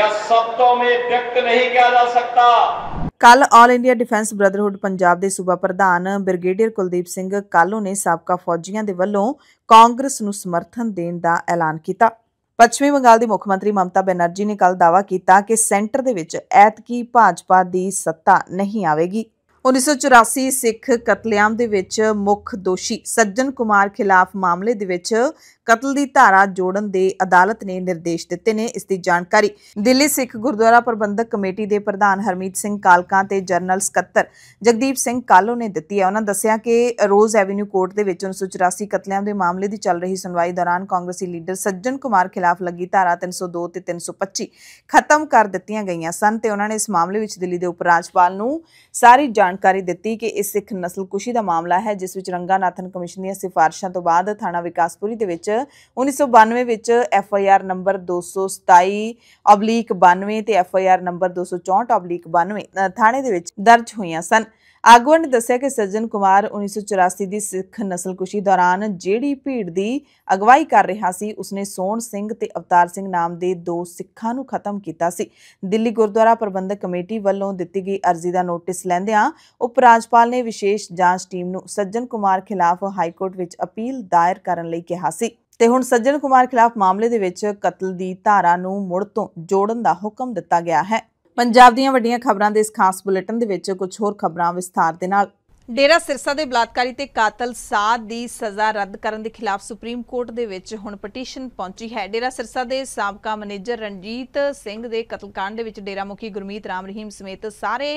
ਜਾਂ शब्दों ਮੇ ਵਿਅਕਤ ਨਹੀਂ ਕੀਤਾ ਜਾ ਸਕਦਾ ਕੱਲ All India Defence Brotherhood Punjab ਦੇ ਸੂਬਾ ਪ੍ਰਧਾਨ ਬ੍ਰਿਗੇਡੀਅਰ ਕੁਲਦੀਪ ਸਿੰਘ ਕਾਲੋ ਨੇ ਸਾਬਕਾ ਫੌਜੀਆਂ ਦੇ ਵੱਲੋਂ ਕਾਂਗਰਸ ਨੂੰ ਸਮਰਥਨ ਦੇਣ ਦਾ ਐਲਾਨ ਕੀਤਾ ਪੱਛਮੀ ਬੰਗਾਲ ਦੀ ਮੁੱਖ ਮੰਤਰੀ ਮਮਤਾ ਬੈਨਰਜੀ ਨੇ ਕੱਲ ਦਾਵਾ ਕੀਤਾ ਕਿ ਸੈਂਟਰ ਦੇ ਵਿੱਚ ਐਤਕੀ ਭਾਜਪਾ ਦੀ ਸੱਤਾ ਨਹੀਂ ਆਵੇਗੀ 1984 ਸਿੱਖ ਕਤਲੇਆਮ ਦੇ ਵਿੱਚ ਮੁੱਖ ਦੋਸ਼ੀ ਸੱਜਣ ਕੁਮਾਰ ਖਿਲਾਫ ਮਾਮਲੇ ਦੇ ਵਿੱਚ ਕਤਲ ਦੀ ਧਾਰਾ ਜੋੜਨ ਦੇ ਅਦਾਲਤ ਨੇ ਨਿਰਦੇਸ਼ ਦਿੱਤੇ ਨੇ ਇਸ ਦੀ ਜਾਣਕਾਰੀ ਦਿੱਲੀ ਸਿੱਖ ਗੁਰਦੁਆਰਾ ਪ੍ਰਬੰਧਕ ਕਮੇਟੀ ਦੇ ਪ੍ਰਧਾਨ ਹਰਮੀਤ ਸਿੰਘ ਕਾਲਕਾ ਤੇ ਜਨਰਲ ਸਕੱਤਰ ਜਗਦੀਪ ਸਿੰਘ ਕਾਲੋ ਨੇ ਦਿੱਤੀ ਹੈ ਉਹਨਾਂ ਦੱਸਿਆ ਕਿ ਰੋਜ਼ ਐਵੇਨਿਊ ਕੋਰਟ ਦੇ ਵਿੱਚ 1984 ਕਤਲਿਆਂ ਦੇ ਮਾਮਲੇ ਦੀ ਚੱਲ ਰਹੀ ਸੁਣਵਾਈ ਦੌਰਾਨ ਕਾਂਗਰਸੀ ਲੀਡਰ ਸੱਜਣ ਕੁਮਾਰ ਖਿਲਾਫ ਲੱਗੀ ਧਾਰਾ 302 ਤੇ 325 ਖਤਮ ਕਰ ਦਿੱਤੀਆਂ ਗਈਆਂ ਸਨ ਤੇ ਉਹਨਾਂ ਨੇ ਇਸ ਮਾਮਲੇ ਵਿੱਚ ਦਿੱਲੀ ਦੇ ਉਪ ਰਾਜਪਾਲ ਨੂੰ ਸਾਰੀ ਜਾਣਕਾਰੀ ਦਿੱਤੀ ਕਿ ਇਸ ਸਿੱਖ ਨਸਲ ਕੁਸ਼ੀ ਦਾ ਮਾਮਲਾ ਹੈ ਜਿਸ ਵਿੱਚ ਰੰਗਾਨਾਥਨ ਕਮਿਸ਼ਨ ਦੀਆਂ ਸਿਫਾਰਿਸ਼ਾਂ ਤੋਂ ਬਾਅਦ ਥਾਣਾ ਵਿਕਾਸਪੁਰੀ ਦੇ ਵਿੱਚ 1992 ਵਿੱਚ F I R number 227 oblique 92 ਤੇ F I R number 264 oblique 92 ਥਾਣੇ ਦੇ ਵਿੱਚ ਦਰਜ ਹੋਈਆਂ ਸਨ ਆਗਵਨ ਦੱਸਿਆ ਕਿ ਸੱਜਣ ਕੁਮਾਰ 1984 ਦੀ ਸਿੱਖ ਨਸਲਕੁਸ਼ੀ ਦੌਰਾਨ ਜਿਹੜੀ ਭੀੜ ਦੀ ਅਗਵਾਈ ਕਰ ਰਿਹਾ ਸੀ ਉਸਨੇ ਸੋਹਣ ਸਿੰਘ ਤੇ ਅਵਤਾਰ ਸਿੰਘ ਨਾਮ ਦੇ ਦੋ ਸਿੱਖਾਂ ਨੂੰ ਖਤਮ ਕੀਤਾ ਸੀ ਦਿੱਲੀ ਗੁਰਦੁਆਰਾ ਪ੍ਰਬੰਧਕ ਕਮੇਟੀ ਵੱਲੋਂ ਦਿੱਤੀ ਗਈ ਅਰਜ਼ੀ ਦਾ ਨੋਟਿਸ ਲੈਂਦਿਆਂ ਉਪ ਰਾਜਪਾਲ ਨੇ ਵਿਸ਼ੇਸ਼ ਜਾਂਚ ਟੀਮ ਨੂੰ ਸੱਜਣ ਕੁਮਾਰ ਖਿਲਾਫ ਹਾਈ ਕੋਰਟ ਵਿੱਚ ਅਪੀਲ ਦਾਇਰ ਕਰਨ ਲਈ ਕਿਹਾ ਸੀ ਤੇ ਹੁਣ ਸੱਜਣ ਕੁਮਾਰ ਖਿਲਾਫ ਮਾਮਲੇ ਦੇ ਵਿੱਚ ਕਤਲ ਦੀ ਧਾਰਾ ਨੂੰ ਮੁੜ ਤੋਂ ਜੋੜਨ ਦਾ ਹੁਕਮ ਦਿੱਤਾ ਗਿਆ ਹੈ ਪੰਜਾਬ ਦੀਆਂ ਵੱਡੀਆਂ ਖਬਰਾਂ ਦੇ ਇਸ ਖਾਸ ਬੁਲੇਟਿਨ ਦੇ ਵਿੱਚ ਕੁਝ ਹੋਰ ਖਬਰਾਂ ਵਿਸਥਾਰ ਦੇ ਨਾਲ ਡੇਰਾ ਸਿਰਸਾ ਦੇ ਬਲਾਤਕਾਰੀ ਤੇ ਕਾਤਲ ਸਾਧ ਦੀ ਸਜ਼ਾ ਰੱਦ ਕਰਨ ਦੇ ਖਿਲਾਫ ਸੁਪਰੀਮ ਕੋਰਟ ਦੇ ਵਿੱਚ ਹੁਣ ਪਟੀਸ਼ਨ ਪਹੁੰਚੀ ਹੈ ਡੇਰਾ ਸਿਰਸਾ ਦੇ ਸਾਬਕਾ ਮੈਨੇਜਰ ਰਣਜੀਤ ਸਿੰਘ ਦੇ ਕਤਲकांड ਦੇ ਵਿੱਚ ਡੇਰਾ ਮੁਖੀ ਗੁਰਮੀਤ ਰਾਮ ਰਹੀਮ ਸਮੇਤ ਸਾਰੇ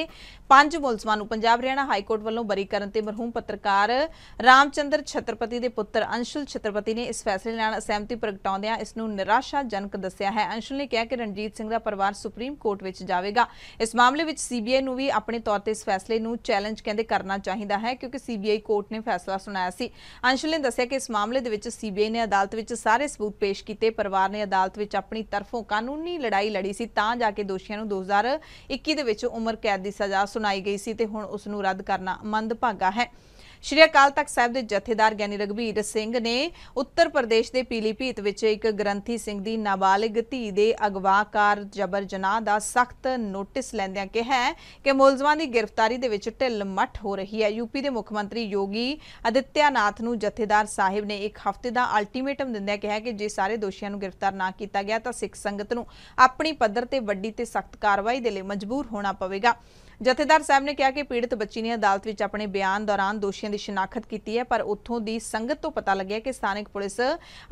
ਪੰਜ ਮੁਲਜ਼ਮਾਂ ਨੂੰ ਪੰਜਾਬ ਹਰਿਆਣਾ ਹਾਈ ਕੋਰਟ ਵੱਲੋਂ ਬਰੀ ਕਰਨ ਤੇ ਮਰਹੂਮ ਪੱਤਰਕਾਰ ਰਾਮਚੰਦਰ ਛਤਰਪਤੀ ਦੇ ਪੁੱਤਰ ਅੰਸ਼ੁਲ ਛਤਰਪਤੀ ਨੇ ਇਸ ਫੈਸਲੇ ਨਾਲ ਅਸਹਿਮਤੀ ਪ੍ਰਗਟਾਉਂਦਿਆਂ ਇਸ ਨੂੰ ਨਿਰਾਸ਼ਾਜਨਕ ਦੱਸਿਆ ਹੈ ਅੰਸ਼ੁਲ ਨੇ ਕਿਹਾ ਕਿ ਰਣਜੀਤ ਸਿੰਘ ਦਾ ਪਰਿਵਾਰ ਸੁਪਰੀਮ ਕੋਰਟ ਵਿੱਚ ਜਾਵੇਗਾ ਇਸ ਮਾਮਲੇ ਵਿੱਚ ਸੀਬੀਆਈ ਨੂੰ ਵੀ ਆਪਣੇ ਤੌਰ ਤੇ ਇਸ ਫੈਸਲੇ ਨੂੰ ਚੈਲੰਜ ਕਹਿੰਦੇ ਕਰਨਾ ਚਾਹੀਦਾ ਚਾਹੀਦਾ ਹੈ ਕਿਉਂਕਿ ਸੀਬੀਆਈ ਕੋਰਟ ਨੇ ਫੈਸਲਾ ਸੁਣਾਇਆ ਸੀ ਅੰਸ਼ਲ ਨੇ ਦੱਸਿਆ ਕਿ ਇਸ ਮਾਮਲੇ ਦੇ ਵਿੱਚ ਸੀਬੀਆਈ ਨੇ ਅਦਾਲਤ ਵਿੱਚ ਸਾਰੇ ਸਬੂਤ ਪੇਸ਼ ਕੀਤੇ ਪਰਿਵਾਰ ਨੇ ਅਦਾਲਤ ਵਿੱਚ ਆਪਣੀ ਤਰਫੋਂ ਕਾਨੂੰਨੀ ਲੜਾਈ ਲੜੀ ਸੀ ਤਾਂ ਜਾ ਕੇ ਦੋਸ਼ੀਆਂ ਨੂੰ 2021 ਦੇ ਵਿੱਚ ਉਮਰ ਕੈਦ ਦੀ ਸਜ਼ਾ ਸੁਣਾਈ ਗਈ ਸੀ ਤੇ ਹੁਣ ਉਸ ਨੂੰ ਰੱਦ ਕਰਨਾ ਮੰਦਭਾਗਾ ਹੈ ਸ਼੍ਰੀ ਅਕਾਲ ਤਖਤ ਸਾਹਿਬ ਦੇ ਜਥੇਦਾਰ ਗਿਆਨੀ ਰਗਵੀਰ ਸਿੰਘ ਨੇ ਉੱਤਰ ਪ੍ਰਦੇਸ਼ ਦੇ ਪੀਲੀਪੀਤ ਵਿੱਚ ਇੱਕ ਗ੍ਰੰਥੀ ਸਿੰਘ ਦੀ ਨਾਬਾਲਿਗ ਧੀ ਦੇ ਅਗਵਾਕਾਰ ਜ਼ਬਰ ਜਨਾਹ ਦਾ ਸਖਤ ਨੋਟਿਸ ਲੈਂਦਿਆਂ ਕਿਹਾ ਕਿ ਮੁਲਜ਼ਮਾਂ ਦੀ ਗ੍ਰਿਫਤਾਰੀ ਦੇ ਵਿੱਚ ਢਿੱਲ ਮੱਠ ਹੋ ਰਹੀ ਹੈ ਯੂਪੀ ਦੇ ਮੁੱਖ ਮੰਤਰੀ ਯੋਗੀ ਅਦਿੱਤਿਆਨਾਥ ਨੂੰ ਜਥੇਦਾਰ ਸਾਹਿਬ ਨੇ ਇੱਕ ਹਫ਼ਤੇ ਦਾ ਅਲਟੀਮੇਟਮ ਦਿੰਦਿਆਂ ਕਿਹਾ ਕਿ ਜੇ ਸਾਰੇ ਦੋਸ਼ੀਆਂ ਨੂੰ ਗ੍ਰਿਫਤਾਰ ਨਾ ਕੀਤਾ ਗਿਆ ਤਾਂ ਸਿੱਖ ਸੰਗਤ ਨੂੰ ਆਪਣੀ ਪੱਧਰ ਤੇ ਵੱਡੀ ਤੇ ਸਖਤ ਕਾਰਵਾਈ ਦੇ ਲਈ ਮਜਬੂਰ ਹੋਣਾ ਪਵੇਗਾ ਜਥੇਦਾਰ ਸਾਹਿਬ ਨੇ ਕਿਹਾ ਕਿ ਪੀੜਤ ਬੱਚੀ ਨੇ ਅਦਾਲਤ ਵਿੱਚ ਆਪਣੇ ਬਿਆਨ ਦੌਰਾਨ ਦੋਸ਼ੀਆਂ ਦੀ ਸ਼ਨਾਖਤ ਕੀਤੀ ਹੈ ਪਰ ਉੱਥੋਂ ਦੀ ਸੰਗਤ ਤੋਂ ਪਤਾ ਲੱਗਿਆ ਕਿ ਸਥਾਨਕ ਪੁਲਿਸ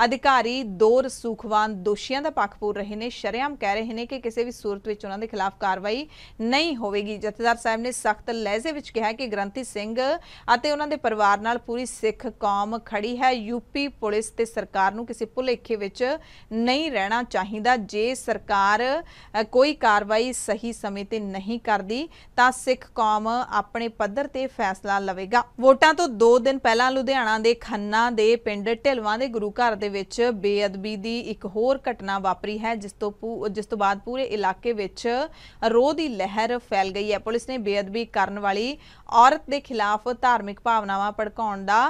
ਅਧਿਕਾਰੀ ਦੋ ਰਸੂਖਵਾਨ ਦੋਸ਼ੀਆਂ ਦਾ ਪੱਖ ਪੂਰ ਰਹੇ ਨੇ ਸ਼ਰਿਆਮ ਕਹਿ ਰਹੇ ਨੇ ਕਿ ਕਿਸੇ ਵੀ ਸੂਰਤ ਵਿੱਚ ਉਹਨਾਂ ਦੇ ਖਿਲਾਫ ਕਾਰਵਾਈ ਨਹੀਂ ਹੋਵੇਗੀ ਜਥੇਦਾਰ ਸਾਹਿਬ ਨੇ ਸਖਤ ਲਹਿਜ਼ੇ ਵਿੱਚ ਕਿਹਾ ਕਿ ਗ੍ਰੰਥੀ ਸਿੰਘ ਅਤੇ ਉਹਨਾਂ ਦੇ ਪਰਿਵਾਰ ਨਾਲ ਪੂਰੀ ਸਿੱਖ ਕੌਮ ਖੜੀ ਹੈ ਯੂਪੀ ਪੁਲਿਸ ਤੇ ਸਰਕਾਰ ਨੂੰ ਕਿਸੇ ਭੁਲੇਖੇ ਵਿੱਚ ਨਹੀਂ ਰਹਿਣਾ ਚਾਹੀਦਾ ਜੇ ਸਰਕਾਰ ਕੋਈ ਕਾਰਵਾਈ ਸਹੀ ਸਮੇਂ ਤੇ ਨਹੀਂ ਕਰਦੀ ਤਾਂ ਸਿੱਖ ਕੌਮ ਆਪਣੇ ਪੱਧਰ ਤੇ ਫੈਸਲਾ ਲਵੇਗਾ ਵੋਟਾਂ ਤੋਂ 2 ਦਿਨ ਪਹਿਲਾਂ ਲੁਧਿਆਣਾ ਦੇ ਖੰਨਾ ਦੇ ਪਿੰਡ ਢਿਲਵਾਂ ਦੇ ਗੁਰੂ ਘਰ ਦੇ ਵਿੱਚ ਬੇਅਦਬੀ ਦੀ ਇੱਕ ਹੋਰ ਘਟਨਾ ਵਾਪਰੀ ਹੈ ਜਿਸ ਤੋਂ ਜਿਸ ਤੋਂ ਬਾਅਦ ਪੂਰੇ ਇਲਾਕੇ ਵਿੱਚ ਰੋਹ ਦੀ ਲਹਿਰ ਫੈਲ ਗਈ ਹੈ ਪੁਲਿਸ ਨੇ ਬੇਅਦਬੀ ਕਰਨ ਵਾਲੀ ਔਰਤ ਦੇ ਖਿਲਾਫ ਧਾਰਮਿਕ ਭਾਵਨਾਵਾਂ ਭੜਕਾਉਣ ਦਾ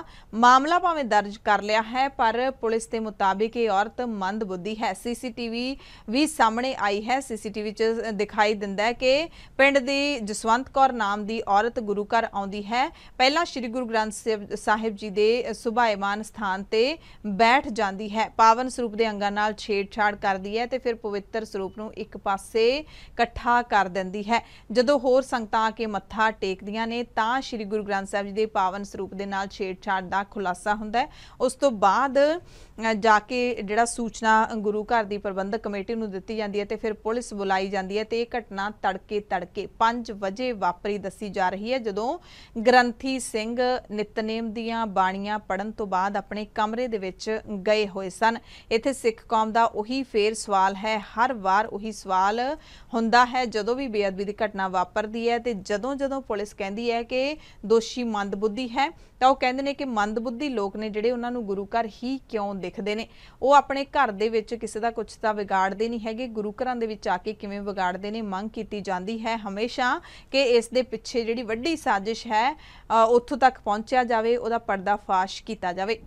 ਮਾਮਲਾ ਭਾਵੇਂ ਦਰਜ ਕਰ ਲਿਆ ਹੈ ਪਰ ਪੁਲਿਸ ਦੇ ਮੁਤਾਬਿਕ ਇਹ ਔਰਤ ਮੰਦਬੁੱਧੀ ਹੈ ਸੀਸੀਟੀਵੀ ਵੀ ਸਾਹਮਣੇ ਆਈ ਹੈ ਸੀਸੀਟੀਵੀ ਵਿੱਚ ਦਿਖਾਈ ਦਿੰਦਾ ਹੈ ਕਿ ਪਿੰਡ ਦੀ ਜਸਵੰਤ ਕੌਰ ਨਾਮ ਦੀ ਔਰਤ ਗੁਰੂ ਘਰ ਆਉਂਦੀ ਹੈ ਪਹਿਲਾਂ ਸ੍ਰੀ ਗੁਰੂ ਗ੍ਰੰਥ ਸਾਹਿਬ ਜੀ ਦੇ ਸੁਭਾਇਮਾਨ ਸਥਾਨ ਤੇ ਬੈਠ ਜਾਂਦੀ ਹੈ ਪਾਵਨ ਸਰੂਪ ਦੇ ਅੰਗਾਂ ਨਾਲ ਛੇੜਛਾੜ ਕਰਦੀ ਹੈ ਤੇ ਫਿਰ ਪਵਿੱਤਰ ਸਰੂਪ ਨੂੰ ਇੱਕ ਪਾਸੇ ਇਕੱਠਾ ਕਰ ਦਿੰਦੀ ਹੈ ਜਦੋਂ ਹੋਰ ਸੰਗਤਾਂ ਆ ਕੇ ਮੱਥਾ ਟੇਕਦੀਆਂ ਨੇ ਤਾਂ ਸ੍ਰੀ ਗੁਰੂ ਗ੍ਰੰਥ ਸਾਹਿਬ ਜੀ ਦੇ ਪਾਵਨ ਸਰੂਪ ਦੇ ਨਾਲ ਛੇੜਛਾੜ ਦਾ ਖੁਲਾਸਾ ਹੁੰਦਾ ਉਸ ਤੋਂ ਬਾਅਦ ਜਾ ਕੇ ਜਿਹੜਾ ਸੂਚਨਾ ਗੁਰੂ ਘਰ ਦੀ ਪ੍ਰਬੰਧਕ ਕਮੇਟੀ ਨੂੰ ਦਿੱਤੀ ਜਾਂਦੀ ਹੈ ਤੇ ਫਿਰ ਪੁਲਿਸ ਬੁਲਾਈ ਜਾਂਦੀ ਹੈ ਤੇ ਇਹ ਘਟਨਾ ਤੜਕੇ ਤੜਕੇ 5 ਵਜੇ ਵਾਪਰੀ ਦੱਸੀ ਜਾ ਰਹੀ ਹੈ ਜਦੋਂ ਗ੍ਰੰਥੀ ਸਿੰਘ ਨਿਤਨੇਮ ਦੀਆਂ ਬਾਣੀਆਂ ਪੜਨ ਤੋਂ ਬਾਅਦ ਆਪਣੇ ਕਮਰੇ ਦੇ ਵਿੱਚ ਗਏ ਹੋਏ ਸਨ ਇੱਥੇ ਸਿੱਖ ਕੌਮ ਦਾ ਉਹੀ ਫੇਰ ਸਵਾਲ ਹੈ ਹਰ ਵਾਰ ਉਹੀ ਸਵਾਲ ਹੁੰਦਾ ਹੈ ਜਦੋਂ ਵੀ ਬੇਅਦਬੀ ਦੀ ਘਟਨਾ ਵਾਪਰਦੀ ਹੈ ਤੇ ਜਦੋਂ ਜਦੋਂ ਪੁਲਿਸ ਕਹਿੰਦੀ ਹੈ ਕਿ ਦੋਸ਼ੀ ਮੰਦਬੁੱਧੀ ਹੈ ਤਾਂ ਉਹ ਕਹਿੰਦੇ ਨੇ ਕਿ ਮੰਦਬੁੱਧੀ ਲੋਕ ਨੇ ਜਿਹੜੇ ਉਹਨਾਂ ਨੂੰ ਗੁਰੂ ਘਰ ਹੀ ਕਿਉਂ ਦੇ ਦੇਖਦੇ ਨੇ ਉਹ ਆਪਣੇ ਘਰ ਦੇ ਵਿੱਚ ਕਿਸੇ ਦਾ ਕੁਝ ਤਾਂ ਵਿਗਾੜਦੇ ਨਹੀਂ ਹੈਗੇ ਗੁਰੂ ਘਰਾਂ ਦੇ ਵਿੱਚ ਆ ਕੇ ਕਿਵੇਂ ਵਿਗਾੜਦੇ ਨੇ ਮੰਗ ਕੀਤੀ ਜਾਂਦੀ ਹੈ ਹਮੇਸ਼ਾ ਕਿ ਇਸ ਦੇ ਪਿੱਛੇ ਜਿਹੜੀ ਵੱਡੀ ਸਾਜ਼ਿਸ਼ ਹੈ ਉੱਥੋਂ ਤੱਕ ਪਹੁੰਚਿਆ ਜਾਵੇ ਉਹਦਾ ਪਰਦਾਫਾਸ਼ ਕੀਤਾ ਜਾਵੇ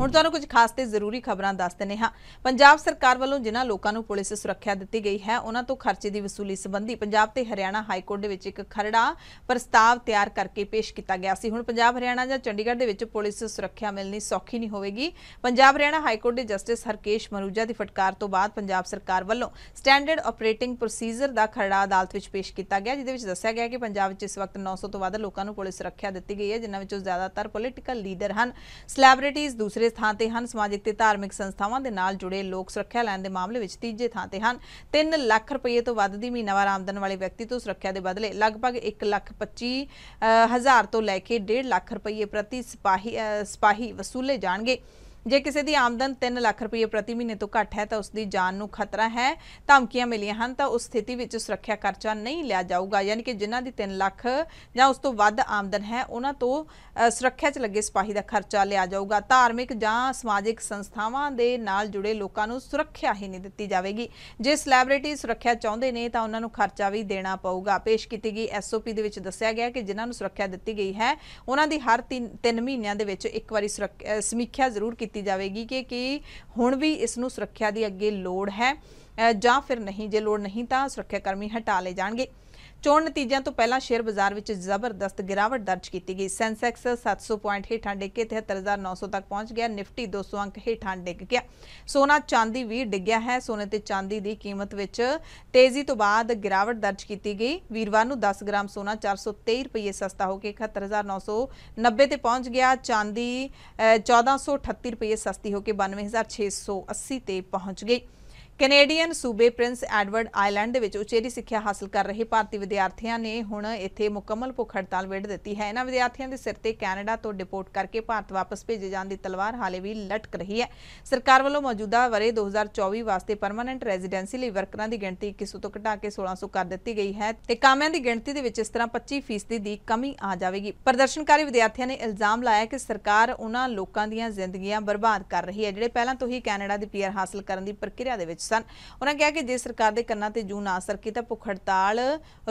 ਹੁਣ ਤੁਹਾਨੂੰ ਕੁਝ ਖਾਸ ਤੇ ਜ਼ਰੂਰੀ ਖਬਰਾਂ ਦੱਸ ਦਿੰਨੇ ਹਾਂ ਪੰਜਾਬ ਸਰਕਾਰ ਵੱਲੋਂ ਜਿਨ੍ਹਾਂ ਲੋਕਾਂ ਨੂੰ ਪੁਲਿਸ ਸੁਰੱਖਿਆ ਦਿੱਤੀ ਗਈ ਹੈ ਉਹਨਾਂ ਤੋਂ ਖਰਚੇ ਦੀ ਵਸੂਲੀ ਸੰਬੰਧੀ ਪੰਜਾਬ ਤੇ ਹਰਿਆਣਾ ਹਾਈ ਕੋਰਟ ਦੇ ਵਿੱਚ ਇੱਕ ਖਰੜਾ ਪ੍ਰਸਤਾਵ ਤਿਆਰ ਕਰਕੇ ਪੇਸ਼ ਕੀਤਾ ਗਿਆ ਸੀ ਹੁਣ ਪੰਜਾਬ ਹਰਿਆਣਾ ਜਾਂ ਚੰਡੀਗੜ੍ਹ ਦੇ ਵਿੱਚ ਪੁਲਿਸ ਸੁਰੱਖਿਆ ਮਿਲਣੀ ਸੌਖੀ ਨਹੀਂ ਹੋਵੇਗੀ ਪੰਜਾਬ ਹਰਿਆਣਾ ਹਾਈ ਕੋਰਟ ਦੇ ਜਸਟਿਸ ਹਰਕੇਸ਼ ਮਰੂਜਾ ਦੀ ਫਟਕਾਰ ਤੋਂ ਬਾਅਦ ਪੰਜਾਬ ਸਰਕਾਰ ਵੱਲੋਂ ਸਟੈਂਡਰਡ ਆਪਰੇਟਿੰਗ ਪ੍ਰੋਸੀਜਰ ਦਾ ਖਰੜਾ ਅਦਾਲਤ ਵਿੱਚ ਪੇਸ਼ ਕੀਤਾ ਗਿਆ ਦੇ ਵਿੱਚ ਦੱਸਿਆ ਗਿਆ ਕਿ ਪੰਜਾਬ ਵਿੱਚ ਇਸ ਵਕਤ 900 ਤੋਂ ਵੱਧ ਲੋਕਾਂ ਨੂੰ ਪੁਲਿਸ ਸੁਰੱਖਿਆ ਦਿੱਤੀ ਗਈ ਹੈ ਜਿਨ੍ਹਾਂ ਵਿੱਚੋਂ ਜ਼ਿਆਦਾਤਰ ਪੋਲੀਟੀਕਲ ਲੀਡਰ ਹਨ ਸੈਲਿਬ੍ਰਿਟੀਜ਼ ਦੂਸਰੇ ਦੂਸਰੇ ਥਾਂ ਤੇ ਹਨ ਸਮਾਜਿਕ ਤੇ ਧਾਰਮਿਕ ਸੰਸਥਾਵਾਂ ਦੇ ਨਾਲ ਜੁੜੇ ਲੋਕ ਸੁਰੱਖਿਆ ਲੈਣ ਦੇ ਮਾਮਲੇ ਵਿੱਚ ਤੀਜੇ ਥਾਂ ਤੇ ਹਨ 3 ਲੱਖ ਰੁਪਏ ਤੋਂ ਵੱਧ ਦੀ ਮਹੀਨਾਵਾਰ ਆਮਦਨ ਵਾਲੇ ਵਿਅਕਤੀ ਤੋਂ ਸੁਰੱਖਿਆ ਦੇ ਬਦਲੇ ਲਗਭਗ 1 ਲੱਖ 25 ਹਜ਼ਾਰ ਤੋਂ ਲੈ ਕੇ 1.5 ਲੱਖ ਰੁਪਏ ਪ੍ਰਤੀ ਸਿਪਾਹੀ ਸਿਪਾਹੀ ਵਸੂਲੇ ਜਾਣਗੇ ਜੇ ਕਿਸੇ ਦੀ ਆਮਦਨ 3 ਲੱਖ ਰੁਪਏ ਪ੍ਰਤੀ ਮਹੀਨੇ ਤੋਂ ਘੱਟ ਹੈ ਤਾਂ ਉਸ ਦੀ ਜਾਨ ਨੂੰ ਖਤਰਾ ਹੈ ਧਮਕੀਆਂ ਮਿਲੀਆਂ ਹਨ ਤਾਂ ਉਸ ਸਥਿਤੀ ਵਿੱਚ ਸੁਰੱਖਿਆ ਖਰਚਾ ਨਹੀਂ ਲਿਆ ਜਾਊਗਾ ਯਾਨੀ ਕਿ ਜਿਨ੍ਹਾਂ ਦੀ 3 ਲੱਖ ਜਾਂ ਉਸ ਤੋਂ ਵੱਧ ਆਮਦਨ ਹੈ ਉਹਨਾਂ ਤੋਂ ਸੁਰੱਖਿਆ 'ਚ ਲੱਗੇ ਸਿਪਾਹੀ ਦਾ ਖਰਚਾ ਲਿਆ ਜਾਊਗਾ ਧਾਰਮਿਕ ਜਾਂ ਸਮਾਜਿਕ ਸੰਸਥਾਵਾਂ ਦੇ ਨਾਲ ਜੁੜੇ ਲੋਕਾਂ ਨੂੰ ਸੁਰੱਖਿਆ ਹੀ ਨਹੀਂ ਦਿੱਤੀ ਜਾਵੇਗੀ ਜੇ ਸੈਲੈਬ੍ਰਿਟੀ ਸੁਰੱਖਿਆ ਚਾਹੁੰਦੇ ਨੇ ਤਾਂ ਉਹਨਾਂ ਨੂੰ ਖਰਚਾ ਵੀ ਦੇਣਾ ਪਊਗਾ ਪੇਸ਼ ਕੀਤੀ ਗਈ ਐਸਓਪੀ ਦੇ ਵਿੱਚ ਦੱਸਿਆ ਗਿਆ ਕਿ ਜਿਨ੍ਹਾਂ ਨੂੰ ਸੁਰੱਖਿਆ ਦਿੱਤੀ ਗਈ ਹੈ ਉਹਨਾਂ ਦੀ ਹਰ 3 ਮਹੀਨਿਆਂ ਦੇ ਵਿੱਚ ਇੱਕ ਵਾਰੀ ਸਮੀਖਿਆ ਜ਼ਰੂਰ ਕੀਤੀ ਕੀਤੀ ਜਾਵੇਗੀ ਕਿ ਕੀ ਹੁਣ ਵੀ ਇਸ ਨੂੰ ਸੁਰੱਖਿਆ ਦੀ ਅੱਗੇ ਲੋੜ ਹੈ ਜਾਂ ਫਿਰ ਨਹੀਂ ਜੇ ਲੋੜ ਨਹੀਂ ਤਾਂ ਸੁਰੱਖਿਆ ਕਰਮੀ ਹਟਾ ਲਏ ਜਾਣਗੇ ਚੋਣ ਨਤੀਜਿਆਂ ਤੋਂ ਪਹਿਲਾਂ ਸ਼ੇਅਰ ਬਾਜ਼ਾਰ ਵਿੱਚ ਜ਼ਬਰਦਸਤ ਗਿਰਾਵਟ ਦਰਜ ਕੀਤੀ ਗਈ ਸੈਂਸੈਕਸ 700 ਪੁਆਇੰਟ ਹੇਠਾਂ ਡਿੱਗ ਕੇ 73900 ਤੱਕ ਪਹੁੰਚ ਗਿਆ ਨਿਫਟੀ 200 ਅੰਕ ਹੇਠਾਂ ਡਿੱਗ ਗਿਆ ਸੋਨਾ ਚਾਂਦੀ ਵੀ ਡਿੱਗਿਆ ਹੈ ਸੋਨੇ ਤੇ ਚਾਂਦੀ ਦੀ ਕੀਮਤ ਵਿੱਚ ਤੇਜ਼ੀ ਤੋਂ ਬਾਅਦ ਗਿਰਾਵਟ ਦਰਜ ਕੀਤੀ ਗਈ ਵੀਰਵਾਰ ਨੂੰ 10 ਗ੍ਰਾਮ ਸੋਨਾ 423 ਰੁਪਏ ਸਸਤਾ ਹੋ ਕੇ 71990 ਤੇ ਪਹੁੰਚ ਗਿਆ ਚਾਂਦੀ 1438 ਰੁਪਏ ਸਸਤੀ ਹੋ ਕੇ 92680 ਤੇ ਪਹੁੰਚ ਗਈ ਕੈਨੇਡੀਅਨ ਸੂਬੇ ਪ੍ਰਿੰਸ ਐਡਵਰਡ ਆਇਲੈਂਡ ਦੇ ਵਿੱਚ ਉਚੇਰੀ ਸਿੱਖਿਆ ਹਾਸਲ ਕਰ ਰਹੇ ਭਾਰਤੀ ਵਿਦਿਆਰਥੀਆਂ ਨੇ ਹੁਣ ਇੱਥੇ ਮੁਕੰਮਲ ਭੁੱਖ ਹੜਤਾਲ ਵੇੜ ਦਿੱਤੀ ਹੈ ਇਹਨਾਂ ਵਿਦਿਆਰਥੀਆਂ ਦੇ ਸਿਰ ਤੇ ਕੈਨੇਡਾ ਤੋਂ ਡਿਪੋਰਟ ਕਰਕੇ ਭਾਰਤ ਵਾਪਸ ਭੇਜੇ ਜਾਣ ਦੀ ਤਲਵਾਰ ਹਾਲੇ ਵੀ ਲਟਕ ਰਹੀ ਹੈ ਸਰਕਾਰ ਵੱਲੋਂ ਮੌਜੂਦਾ ਵਰੇ 2024 ਵਾਸਤੇ ਪਰਮਨੈਂਟ ਰੈਜ਼ੀਡੈਂਸੀ ਲਈ ਵਰਕਰਾਂ ਦੀ ਗਿਣਤੀ 2100 ਤੋਂ ਘਟਾ ਕੇ 1600 ਕਰ ਦਿੱਤੀ ਗਈ ਹੈ ਤੇ ਕਾਮਿਆਂ ਦੀ ਗਿਣਤੀ ਦੇ ਵਿੱਚ ਇਸ ਤਰ੍ਹਾਂ 25% ਦੀ ਕਮੀ ਆ ਜਾਵੇਗੀ ਪ੍ਰਦਰਸ਼ਨਕਾਰੀ ਵਿਦਿਆਰਥੀਆਂ ਨੇ ਇਲਜ਼ਾਮ ਲਾਇਆ ਕਿ ਸਰਕਾਰ ਉਹਨਾਂ ਲੋਕਾਂ ਦੀਆਂ ਜ਼ਿੰਦਗੀਆਂ ਬਰਬਾਦ ਕਰ ਰਹੀ ਹੈ ਜਿਹੜੇ ਪਹਿਲਾਂ ਤੋਂ ਹੀ ਕੈਨੇਡਾ ਦੀ ਪੀਆਰ ਹਾਸਲ ਕਰਨ ਦੀ ਪ੍ਰਕਿਰਿਆ ਦੇ ਵਿੱਚ ਸਨ ਉਹਨਾਂ ਕਿਹਾ ਕਿ ਜੇ ਸਰਕਾਰ ਦੇ ਕੰਨਾਂ ਤੇ ਜੂ ਨਾ ਸਰਕੀ ਤਾਂ ਭੁੱਖ ਹੜਤਾਲ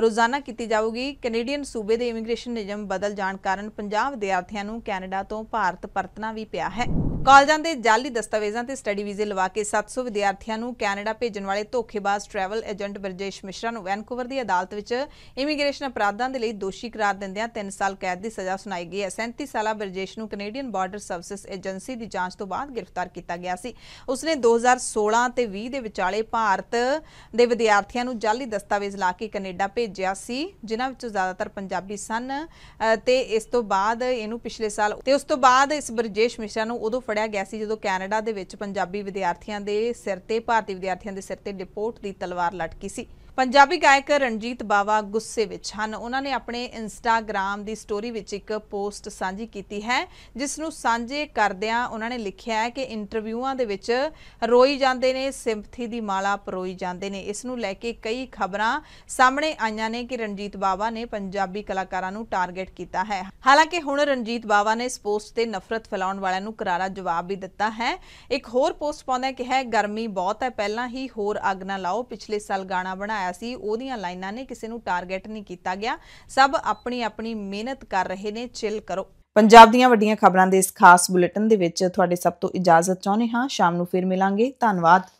ਰੋਜ਼ਾਨਾ ਕੀਤੀ ਜਾਊਗੀ ਕੈਨੇਡੀਅਨ ਸੂਬੇ ਦੇ ਇਮੀਗ੍ਰੇਸ਼ਨ ਨਿਯਮ ਬਦਲ ਜਾਣ ਕਾਰਨ ਪੰਜਾਬ ਵਿਦਿਆਰਥੀਆਂ ਨੂੰ ਕੈਨੇਡਾ ਤੋਂ ਭਾਰਤ ਪਰਤਣਾ ਵੀ ਪਿਆ ਹੈ ਕਾਲਜਾਂ ਦੇ ਜਾਲੀ ਦਸਤਾਵੇਜ਼ਾਂ ਤੇ ਸਟੱਡੀ ਵੀਜ਼ੇ ਲਵਾ ਕੇ 700 ਵਿਦਿਆਰਥੀਆਂ ਨੂੰ ਕੈਨੇਡਾ ਭੇਜਣ ਵਾਲੇ ਧੋਖੇਬਾਜ਼ ਟਰੈਵਲ ਏਜੰਟ ਬਰਜੇਸ਼ ਮਿਸ਼ਰਾ ਨੂੰ ਵੈਨਕੂਵਰ ਦੀ ਅਦਾਲਤ ਵਿੱਚ ਇਮੀਗ੍ਰੇਸ਼ਨ ਅਪਰਾਧਾਂ ਦੇ ਲਈ ਦੋਸ਼ੀ ਕਰਾਰ ਦਿੰਦਿਆਂ 3 ਸਾਲ ਕੈਦ ਦੀ ਸਜ਼ਾ ਸੁਣਾਈ ਗਈ ਹੈ 37 ਸਾਲਾ ਬਰਜੇਸ਼ ਨੂੰ ਕੈਨੇਡੀਅਨ ਬਾਰਡਰ ਸਰਵਿਸ ਏਜੰਸੀ ਦੀ ਜਾਂਚ ਤੋਂ ਬਾਅਦ ਗ੍ਰਿਫਤਾਰ ਕੀਤਾ ਗਿਆ ਸੀ ਉਸਨੇ 2016 ਤੇ 20 ਦੇ ਵਿਚਾਲੇ ਭਾਰਤ ਦੇ ਵਿਦਿਆਰਥੀਆਂ ਨੂੰ ਜਾਲੀ ਦਸਤਾਵੇਜ਼ ਲਾ ਕੇ ਕੈਨੇਡਾ ਭੇਜਿਆ ਸੀ ਜਿਨ੍ਹਾਂ ਵਿੱਚੋਂ ਜ਼ਿਆਦਾਤਰ ਪੰਜਾਬੀ ਸਨ ਤੇ ਇਸ ਤੋਂ ਬਾਅਦ ਇਹਨੂੰ ਪਿਛਲੇ ਸਾਲ ਤੇ ਉਸ ਤੋਂ ਬਾਅਦ ਇਸ ਬਰਜੇਸ਼ ਮਿਸ਼ਰਾ ਨੂੰ ਉਦੋਂ ਫੜਿਆ ਗਿਆ ਸੀ ਜਦੋਂ ਕੈਨੇਡਾ ਦੇ ਵਿੱਚ ਪੰਜਾਬੀ ਵਿਦਿਆਰਥੀਆਂ ਦੇ ਸਿਰ ਤੇ ਭਾਰਤੀ ਵਿਦਿਆਰਥੀਆਂ ਦੇ ਸਿਰ ਤੇ ਡਿਪੋਰਟ ਦੀ ਤਲਵਾਰ ਲਟਕੀ ਸੀ ਪੰਜਾਬੀ ਗਾਇਕ ਰਣਜੀਤ ਬਾਵਾ ਗੁੱਸੇ ਵਿੱਚ ਹਨ ਉਹਨਾਂ ਨੇ ਆਪਣੇ ਇੰਸਟਾਗ੍ਰam ਦੀ ਸਟੋਰੀ ਵਿੱਚ ਇੱਕ ਪੋਸਟ ਸਾਂਝੀ ਕੀਤੀ ਹੈ ਜਿਸ ਨੂੰ ਸਾਂਝੇ ਕਰਦਿਆਂ ਉਹਨਾਂ ਨੇ ਲਿਖਿਆ ਹੈ ਕਿ ਇੰਟਰਵਿਊਆਂ ਦੇ ਵਿੱਚ ਰੋਈ ਜਾਂਦੇ ਨੇ ਸਿੰਪਥੀ ਦੀ ਮਾਲਾ ਪਰੋਈ ਜਾਂਦੇ ਨੇ ਇਸ ਨੂੰ ਲੈ ਕੇ ਕਈ ਖਬਰਾਂ ਸਾਹਮਣੇ ਆਈਆਂ ਨੇ ਕਿ ਰਣਜੀਤ ਬਾਵਾ ਨੇ ਪੰਜਾਬੀ ਕਲਾਕਾਰਾਂ ਨੂੰ ਟਾਰਗੇਟ ਕੀਤਾ ਹੈ ਹਾਲਾਂਕਿ ਹੁਣ ਰਣਜੀਤ ਬਾਵਾ ਨੇ ਇਸ ਪੋਸਟ ਤੇ ਨਫ਼ਰਤ ਫੈਲਾਉਣ ਵਾਲਿਆਂ ਨੂੰ ਕਰਾਰਾ ਜਵਾਬ ਵੀ ਦਿੱਤਾ ਹੈ ਇੱਕ ਹੋਰ ਪੋਸਟ ਪਾਉਂਦਾ ਕਿ ਹੈ ਗਰਮੀ ਬਹੁਤ ਹੈ ਪਹਿਲਾਂ ਹੀ ਹੋਰ ਅੱਗ ਨਾ ਲਾਓ ਪਿਛਲੇ ਸਾਲ ਗਾਣਾ ਬਣਾਇਆ ਬਣਾਇਆ ਸੀ ਉਹਦੀਆਂ ਲਾਈਨਾਂ ਨੇ ਕਿਸੇ ਨੂੰ ਟਾਰਗੇਟ ਨਹੀਂ ਕੀਤਾ ਗਿਆ ਸਭ ਆਪਣੀ ਆਪਣੀ ਮਿਹਨਤ ਕਰ ਰਹੇ ਨੇ ਚਿਲ ਕਰੋ ਪੰਜਾਬ ਦੀਆਂ ਵੱਡੀਆਂ ਖਬਰਾਂ ਦੇ ਇਸ ਖਾਸ ਬੁਲੇਟਿਨ ਦੇ ਵਿੱਚ ਤੁਹਾਡੇ ਸਭ ਤੋਂ ਇਜਾਜ਼ਤ ਚਾਹੁੰਦੇ ਹਾਂ ਸ਼ਾਮ ਨੂੰ ਫਿਰ ਮਿਲਾਂਗੇ ਧੰਨਵਾਦ